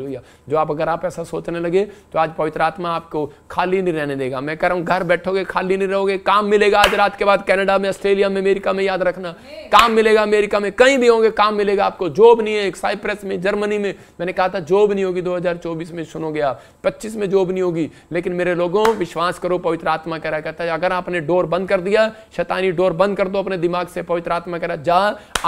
Speaker 1: जो आप अगर आप ऐसा सोचने लगे तो आज पवित्र आत्मा आपको खाली नहीं रहने देगा मैं कह रहा हूँ घर बैठोगे खाली नहीं रहोगे काम मिलेगा आज रात के बाद कैनेडा में ऑस्ट्रेलिया में अमेरिका में याद रखना काम मिलेगा मेरी अमेरिका में कहीं भी होंगे काम मिलेगा आपको जॉब नहीं है एक साइप्रस में जर्मनी में मैंने कहा था जॉब नहीं होगी 2024 में सुनोगे आप 25 में जॉब नहीं होगी लेकिन मेरे लोगों विश्वास करो पवित्र आत्मा कह रहा कहता है अगर आपने डोर बंद कर दिया शैतानी डोर बंद कर दो अपने दिमाग से पवित्र आत्मा कह रहा जा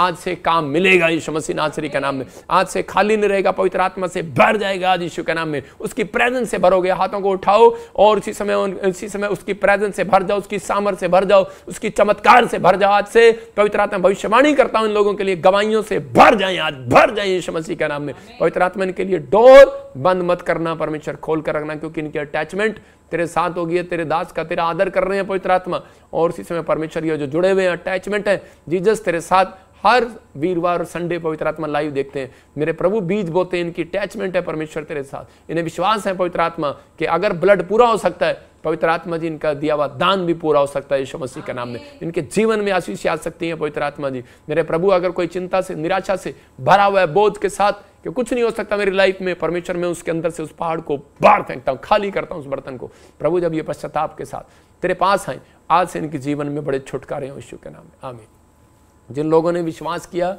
Speaker 1: आज से काम मिलेगा यीशु मसीह नासरी के नाम में आज से खाली नहीं रहेगा पवित्र आत्मा से भर जाएगा आज यीशु के नाम में उसकी प्रेजेंस से भरोगे हाथों को उठाओ और उसी समय उसी समय उसकी प्रेजेंस से भर जाओ उसकी सामर से भर जाओ उसकी चमत्कार से भर जाओ आज से पवित्र आत्मा भविष्यवाणी करता हूं उन लोगों के लिए गवाहियों से भर जाए आज भर जाए यीशु मसीह के नाम में पवित्र आत्मा इनके लिए डोर बंद मत करना परमेश्वर खोल कर रखना क्योंकि इनके अटैचमेंट तेरे साथ होगी है तेरे दास का तेरा आदर कर रहे हैं पवित्र आत्मा और उसी समय परमेश्वर ये जो जुड़े हुए हैं अटैचमेंट है जीजस तेरे साथ हर वीरवार और संडे पवित्र आत्मा लाइव देखते हैं मेरे प्रभु बीज बोते हैं इनकी अटैचमेंट है परमेश्वर तेरे साथ इन्हें विश्वास है पवित्र आत्मा कि अगर ब्लड पूरा हो सकता है पवित्र आत्मा जी इनका दिया हुआ दान भी पूरा हो सकता है यीशु मसीह के नाम में इनके जीवन में आशीष आ सकती है पवित्र आत्मा जी मेरे प्रभु अगर कोई चिंता से निराशा से भरा हुआ है बोध के साथ कि कुछ नहीं हो सकता मेरी लाइफ में परमेश्वर में उसके अंदर से उस पहाड़ को बाहर फेंकता हूँ खाली करता हूँ उस बर्तन को प्रभु जब ये पश्चाताप के साथ तेरे पास आए आज से इनके जीवन में बड़े छुटकारे हों यीशु के नाम में आमिर जिन लोगों ने विश्वास किया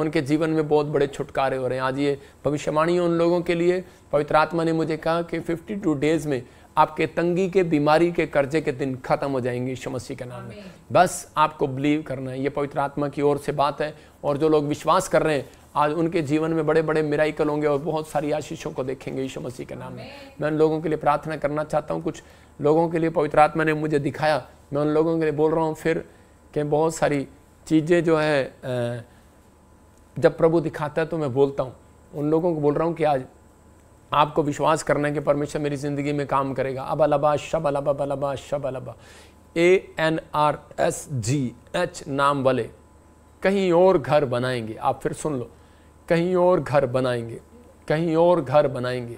Speaker 1: उनके जीवन में बहुत बड़े छुटकारे हो रहे हैं आज ये भविष्यवाणी है उन लोगों के लिए पवित्र आत्मा ने मुझे कहा कि 52 डेज में आपके तंगी के बीमारी के कर्जे के दिन खत्म हो जाएंगे यीशु मसीह के नाम में बस आपको बिलीव करना है ये पवित्र आत्मा की ओर से बात है और जो लोग विश्वास कर रहे हैं आज उनके जीवन में बड़े बड़े मिराइकल होंगे और बहुत सारी आशीषों को देखेंगे यीशु मसीह के नाम में मैं उन लोगों के लिए प्रार्थना करना चाहता हूँ कुछ लोगों के लिए पवित्र आत्मा ने मुझे दिखाया मैं उन लोगों के लिए बोल रहा हूँ फिर कि बहुत सारी चीज़ें जो है जब प्रभु दिखाता है तो मैं बोलता हूँ उन लोगों को बोल रहा हूँ कि आज आपको विश्वास करना है कि परमेश्वर मेरी ज़िंदगी में काम करेगा अब अलबा शब अलबा बलबा शब अलबा A N R S G H नाम वाले कहीं और घर बनाएंगे आप फिर सुन लो कहीं और घर बनाएंगे कहीं और घर बनाएंगे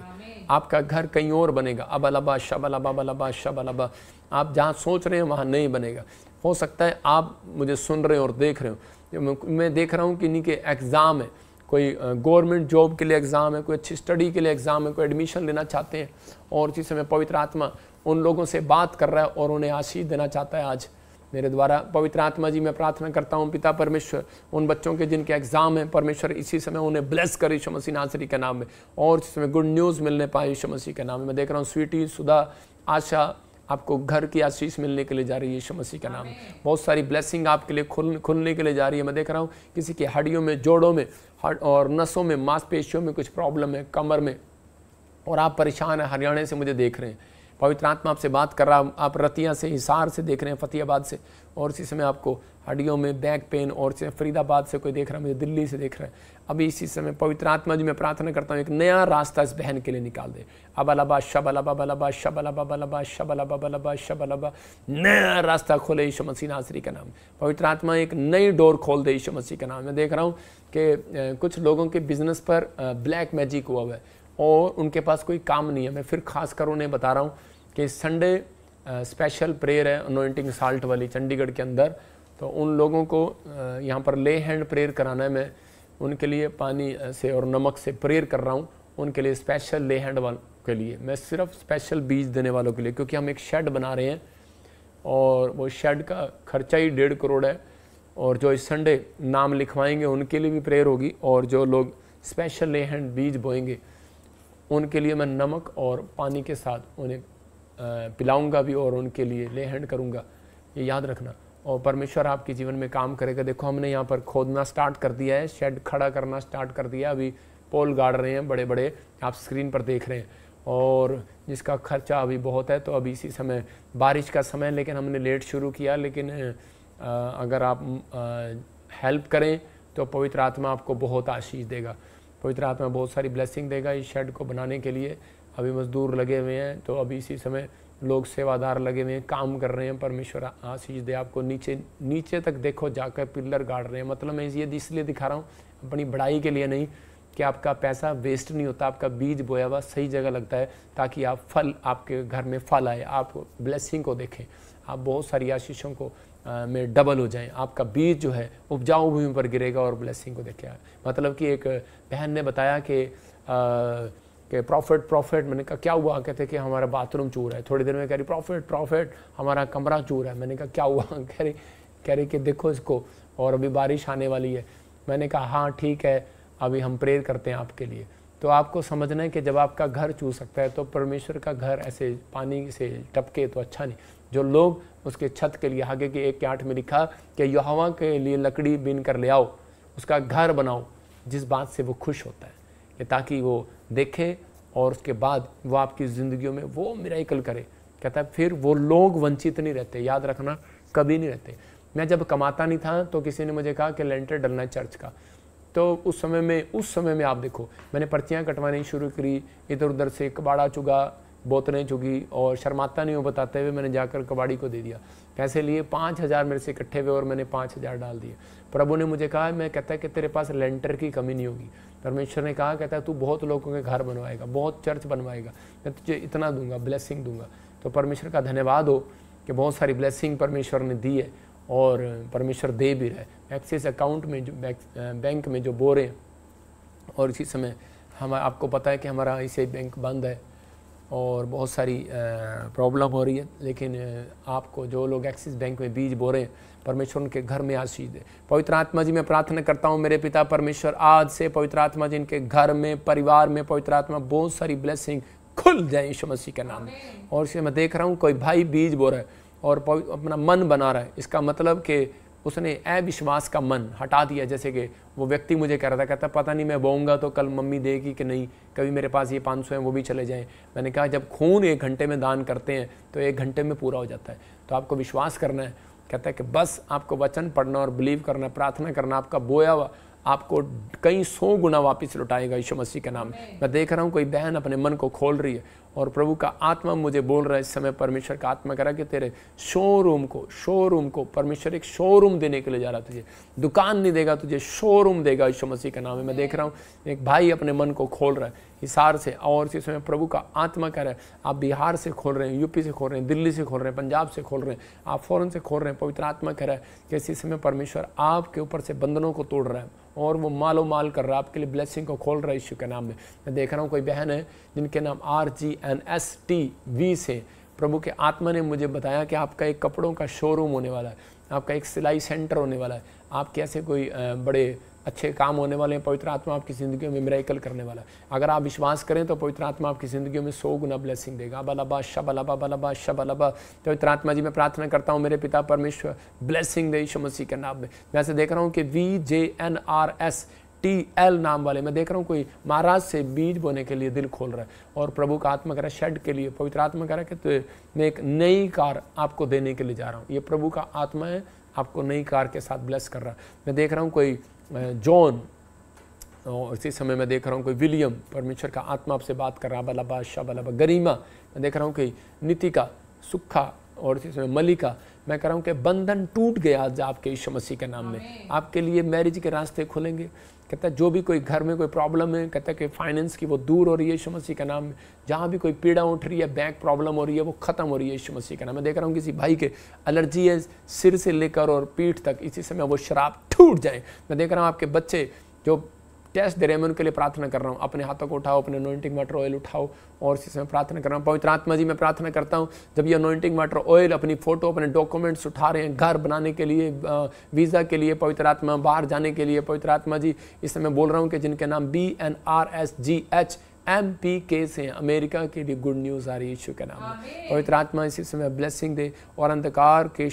Speaker 1: आपका घर कहीं और बनेगा अब अलबा शब अलबा बलबा शब अलबा आप जहाँ सोच रहे हैं वहाँ नहीं बनेगा हो सकता है आप मुझे सुन रहे हो और देख रहे हो मैं देख रहा हूँ कि इन्हीं के एग्ज़ाम है कोई गवर्नमेंट जॉब के लिए एग्ज़ाम है कोई अच्छी स्टडी के लिए एग्ज़ाम है कोई एडमिशन लेना चाहते हैं और उसी समय पवित्र आत्मा उन लोगों से बात कर रहा है और उन्हें आशीष देना चाहता है आज मेरे द्वारा पवित्र आत्मा जी मैं प्रार्थना करता हूँ पिता परमेश्वर उन बच्चों के जिनके एग्जाम हैं परमेश्वर इसी समय उन्हें ब्लेस कर यीशु मसीह नासरी के नाम में और इस समय गुड न्यूज़ मिलने पाए यीशु मसीह के नाम में मैं देख रहा हूँ स्वीटी सुधा आशा आपको घर की आशीष मिलने के लिए जा रही है यीशु मसीह का नाम बहुत सारी ब्लेसिंग आपके लिए खुल खुलने के लिए जा रही है मैं देख रहा हूँ किसी की हड्डियों में जोड़ों में हट और नसों में मांसपेशियों में कुछ प्रॉब्लम है कमर में और आप परेशान हैं हरियाणा से मुझे देख रहे हैं पवित्र आत्मा आपसे बात कर रहा आप रतिया से हिसार से देख रहे हैं फतेहाबाद से और इसी समय आपको हड्डियों में बैक पेन और फरीदाबाद से कोई देख रहा है मुझे दिल्ली से देख रहा है अभी इसी समय पवित्र आत्मा जी मैं प्रार्थना करता हूँ एक नया रास्ता इस बहन के लिए निकाल दे अब अलाबा शब अलाबा बलाबा शब अलाबा बलाबा शब अलाबा बलाबा शब अलाबा नया रास्ता खोले ईशो मसीह नासरी का नाम पवित्र आत्मा एक नई डोर खोल दे ईशो मसीह का नाम मैं देख रहा हूँ कि कुछ लोगों के बिजनेस पर ब्लैक मैजिक हुआ हुआ है और उनके पास कोई काम नहीं है मैं फिर खास कर उन्हें बता रहा हूँ कि संडे स्पेशल प्रेयर है अनोइंटिंग साल्ट वाली चंडीगढ़ के अंदर तो उन लोगों को यहाँ पर ले हैंड प्रेयर कराना है मैं उनके लिए पानी से और नमक से प्रेयर कर रहा हूँ उनके लिए स्पेशल ले हैंड वाल के लिए मैं सिर्फ स्पेशल बीज देने वालों के लिए क्योंकि हम एक शेड बना रहे हैं और वो शेड का खर्चा ही डेढ़ करोड़ है और जो इस संडे नाम लिखवाएंगे उनके लिए भी प्रेयर होगी और जो लोग स्पेशल ले हैंड बीज बोएंगे उनके लिए मैं नमक और पानी के साथ उन्हें पिलाऊंगा भी और उनके लिए ले हैंड करूँगा ये याद रखना और परमेश्वर आपके जीवन में काम करेगा देखो हमने यहाँ पर खोदना स्टार्ट कर दिया है शेड खड़ा करना स्टार्ट कर दिया अभी पोल गाड़ रहे हैं बड़े बड़े आप स्क्रीन पर देख रहे हैं और जिसका खर्चा अभी बहुत है तो अभी इसी समय बारिश का समय लेकिन हमने लेट शुरू किया लेकिन अगर आप हेल्प करें तो पवित्र आत्मा आपको बहुत आशीष देगा पवित्र आत्मा बहुत सारी ब्लेसिंग देगा इस शेड को बनाने के लिए अभी मज़दूर लगे हुए हैं तो अभी इसी समय लोग सेवादार लगे हुए हैं काम कर रहे हैं परमेश्वर आशीष दे आपको नीचे नीचे तक देखो जाकर पिल्लर गाड़ रहे हैं मतलब मैं ये इसलिए दिखा रहा हूँ अपनी बढ़ाई के लिए नहीं कि आपका पैसा वेस्ट नहीं होता आपका बीज बोया हुआ सही जगह लगता है ताकि आप फल आपके घर में फल आए आप ब्लेसिंग को देखें आप बहुत सारी आशीषों को आ, में डबल हो जाएं आपका बीज जो है उपजाऊ भूमि पर गिरेगा और ब्लेसिंग को देखेगा मतलब कि एक बहन ने बताया कि कि प्रॉफिट प्रॉफिट मैंने कहा क्या हुआ कहते कि हमारा बाथरूम चूर है थोड़ी देर में कह रही प्रॉफिट प्रॉफिट हमारा कमरा चूर है मैंने कहा क्या हुआ <laughs> कह रही कह रही कि देखो इसको और अभी बारिश आने वाली है मैंने कहा हाँ ठीक है अभी हम प्रेयर करते हैं आपके लिए तो आपको समझना है कि जब आपका घर चू सकता है तो परमेश्वर का घर ऐसे पानी से टपके तो अच्छा नहीं जो लोग उसके छत के लिए आगे के एक के आठ में लिखा कि यहोवा के लिए लकड़ी बीन कर ले आओ उसका घर बनाओ जिस बात से वो खुश होता है ताकि वो देखे और उसके बाद वो आपकी ज़िंदगी में वो मिराइकल करे कहता है फिर वो लोग वंचित नहीं रहते याद रखना कभी नहीं रहते मैं जब कमाता नहीं था तो किसी ने मुझे कहा कि लेंटर डलना है चर्च का तो उस समय में उस समय में आप देखो मैंने पर्चियाँ कटवानी शुरू करी इधर उधर से कबाड़ा चुगा बोतलें चुगी और शर्माता नहीं हो बताते हुए मैंने जाकर कबाड़ी को दे दिया पैसे लिए पाँच हज़ार मेरे से इकट्ठे हुए और मैंने पाँच हज़ार डाल दिए प्रभु ने मुझे कहा मैं कहता है कि तेरे पास लेंटर की कमी नहीं होगी परमेश्वर ने कहा कहता है तू बहुत लोगों के घर बनवाएगा बहुत चर्च बनवाएगा मैं तुझे इतना दूंगा ब्लेसिंग दूंगा तो परमेश्वर का धन्यवाद हो कि बहुत सारी ब्लेसिंग परमेश्वर ने दी है और परमेश्वर दे भी रहे एक्सिस अकाउंट में जो बैंक में जो बोरे हैं और इसी समय हम आपको पता है कि हमारा आई बैंक बंद है और बहुत सारी प्रॉब्लम हो रही है लेकिन आपको जो लोग एक्सिस बैंक में बीज बो रहे हैं परमेश्वर उनके घर में आशीष दे पवित्र आत्मा जी मैं प्रार्थना करता हूँ मेरे पिता परमेश्वर आज से पवित्र आत्मा जी इनके घर में परिवार में पवित्र आत्मा बहुत सारी ब्लेसिंग खुल जाए यीशु मसीह के नाम में और इसे मैं देख रहा हूँ कोई भाई बीज बो रहा है और अपना मन बना रहा है इसका मतलब कि उसने अविश्वास का मन हटा दिया जैसे कि वो व्यक्ति मुझे कह रहा था कहता पता नहीं मैं बोऊंगा तो कल मम्मी देगी कि नहीं कभी मेरे पास ये पाँच सौ हैं वो भी चले जाएँ मैंने कहा जब खून एक घंटे में दान करते हैं तो एक घंटे में पूरा हो जाता है तो आपको विश्वास करना है कहता है कि बस आपको वचन पढ़ना और बिलीव करना प्रार्थना करना आपका बोया हुआ आपको कई सौ गुना वापस लुटाएगा यीशु मसीह के नाम मैं देख रहा हूँ कोई बहन अपने मन को खोल रही है और प्रभु का आत्मा मुझे बोल रहा है इस समय परमेश्वर का आत्मा करा कि तेरे शोरूम को शोरूम को परमेश्वर एक शोरूम देने के लिए जा रहा तुझे दुकान नहीं देगा तुझे शोरूम देगा यीशु मसीह के नाम है मैं देख रहा हूँ एक भाई अपने मन को खोल रहा है हिसार से और से समय प्रभु का आत्मा कह रहा है आप बिहार से खोल रहे हैं यूपी से खोल रहे हैं दिल्ली से खोल रहे हैं पंजाब से खोल रहे हैं आप फ़ौरन से खोल रहे हैं पवित्र आत्मा कह रहा है कि इसी समय परमेश्वर आपके ऊपर से बंधनों को तोड़ रहा है और वो मालो माल कर रहा है आपके लिए ब्लेसिंग को खोल रहा है यीशु के नाम में मैं देख रहा हूँ कोई बहन है जिनके नाम R G N S T V से प्रभु के आत्मा ने मुझे बताया कि आपका एक कपड़ों का शोरूम होने वाला है आपका एक सिलाई सेंटर होने वाला है आप कैसे कोई बड़े अच्छे काम होने वाले हैं पवित्र आत्मा आपकी ज़िंदगी में मेराइकल करने वाला है अगर आप विश्वास करें तो पवित्र आत्मा आपकी ज़िंदगी में सौ गुना ब्लेसिंग देगा बलाबा शब अलाबा बलाबा शब अलाबा पवित्र आत्मा जी मैं प्रार्थना करता हूँ मेरे पिता परमेश्वर ब्लेसिंग दे शो मसीह के नाम में वैसे देख रहा हूँ कि V J N R S T L नाम वाले मैं देख रहा हूँ कोई महाराज से बीज बोने के लिए दिल खोल रहा है और प्रभु का आत्मा कह रहा है शेड के लिए पवित्र आत्मा कह रहा है कि तो मैं एक नई कार आपको देने के लिए जा रहा हूँ ये प्रभु का आत्मा है आपको नई कार के साथ ब्लेस कर रहा है मैं देख रहा हूँ कोई जॉन और इसी समय मैं देख रहा हूँ कोई विलियम परमेश्वर का आत्मा आपसे बात कर रहा है बलाबा शाहबलाबा गरिमा मैं देख रहा हूँ कि नितिका सुखा और इसी समय मलिका मैं कह रहा हूँ कि बंधन टूट गया आज आपके यीशु मसीह के नाम में आपके लिए मैरिज के रास्ते खुलेंगे कहता है जो भी कोई घर में कोई प्रॉब्लम है कहता है कि फाइनेंस की वो दूर हो रही है शुमसी मसीह का नाम जहाँ भी कोई पीड़ा उठ रही है बैक प्रॉब्लम हो रही है वो खत्म हो रही है शुमसी मसीह का नाम मैं देख रहा हूँ किसी भाई के एलर्जी है सिर से लेकर और पीठ तक इसी समय वो शराब टूट जाए मैं देख रहा हूँ आपके बच्चे जो टेस्ट दे रहे हैं मैं उनके लिए प्रार्थना कर रहा हूँ अपने हाथों को उठाओ अपने अनोइंटिंग वाटर ऑयल उठाओ और इसी समय प्रार्थना कर रहा हूँ पवित्र आत्मा जी मैं प्रार्थना करता हूँ जब ये अनोइंटिंग वाटर ऑयल अपनी फ़ोटो अपने डॉक्यूमेंट्स उठा रहे हैं घर बनाने के लिए वीज़ा के लिए पवित्र आत्मा बाहर जाने के लिए पवित्र आत्मा जी इस समय बोल रहा हूँ कि जिनके नाम B N R S G H M P K से अमेरिका के लिए गुड न्यूज़ आ रही है यीशु के नाम पवित्र आत्मा इसी समय ब्लेसिंग दे और अंधकार के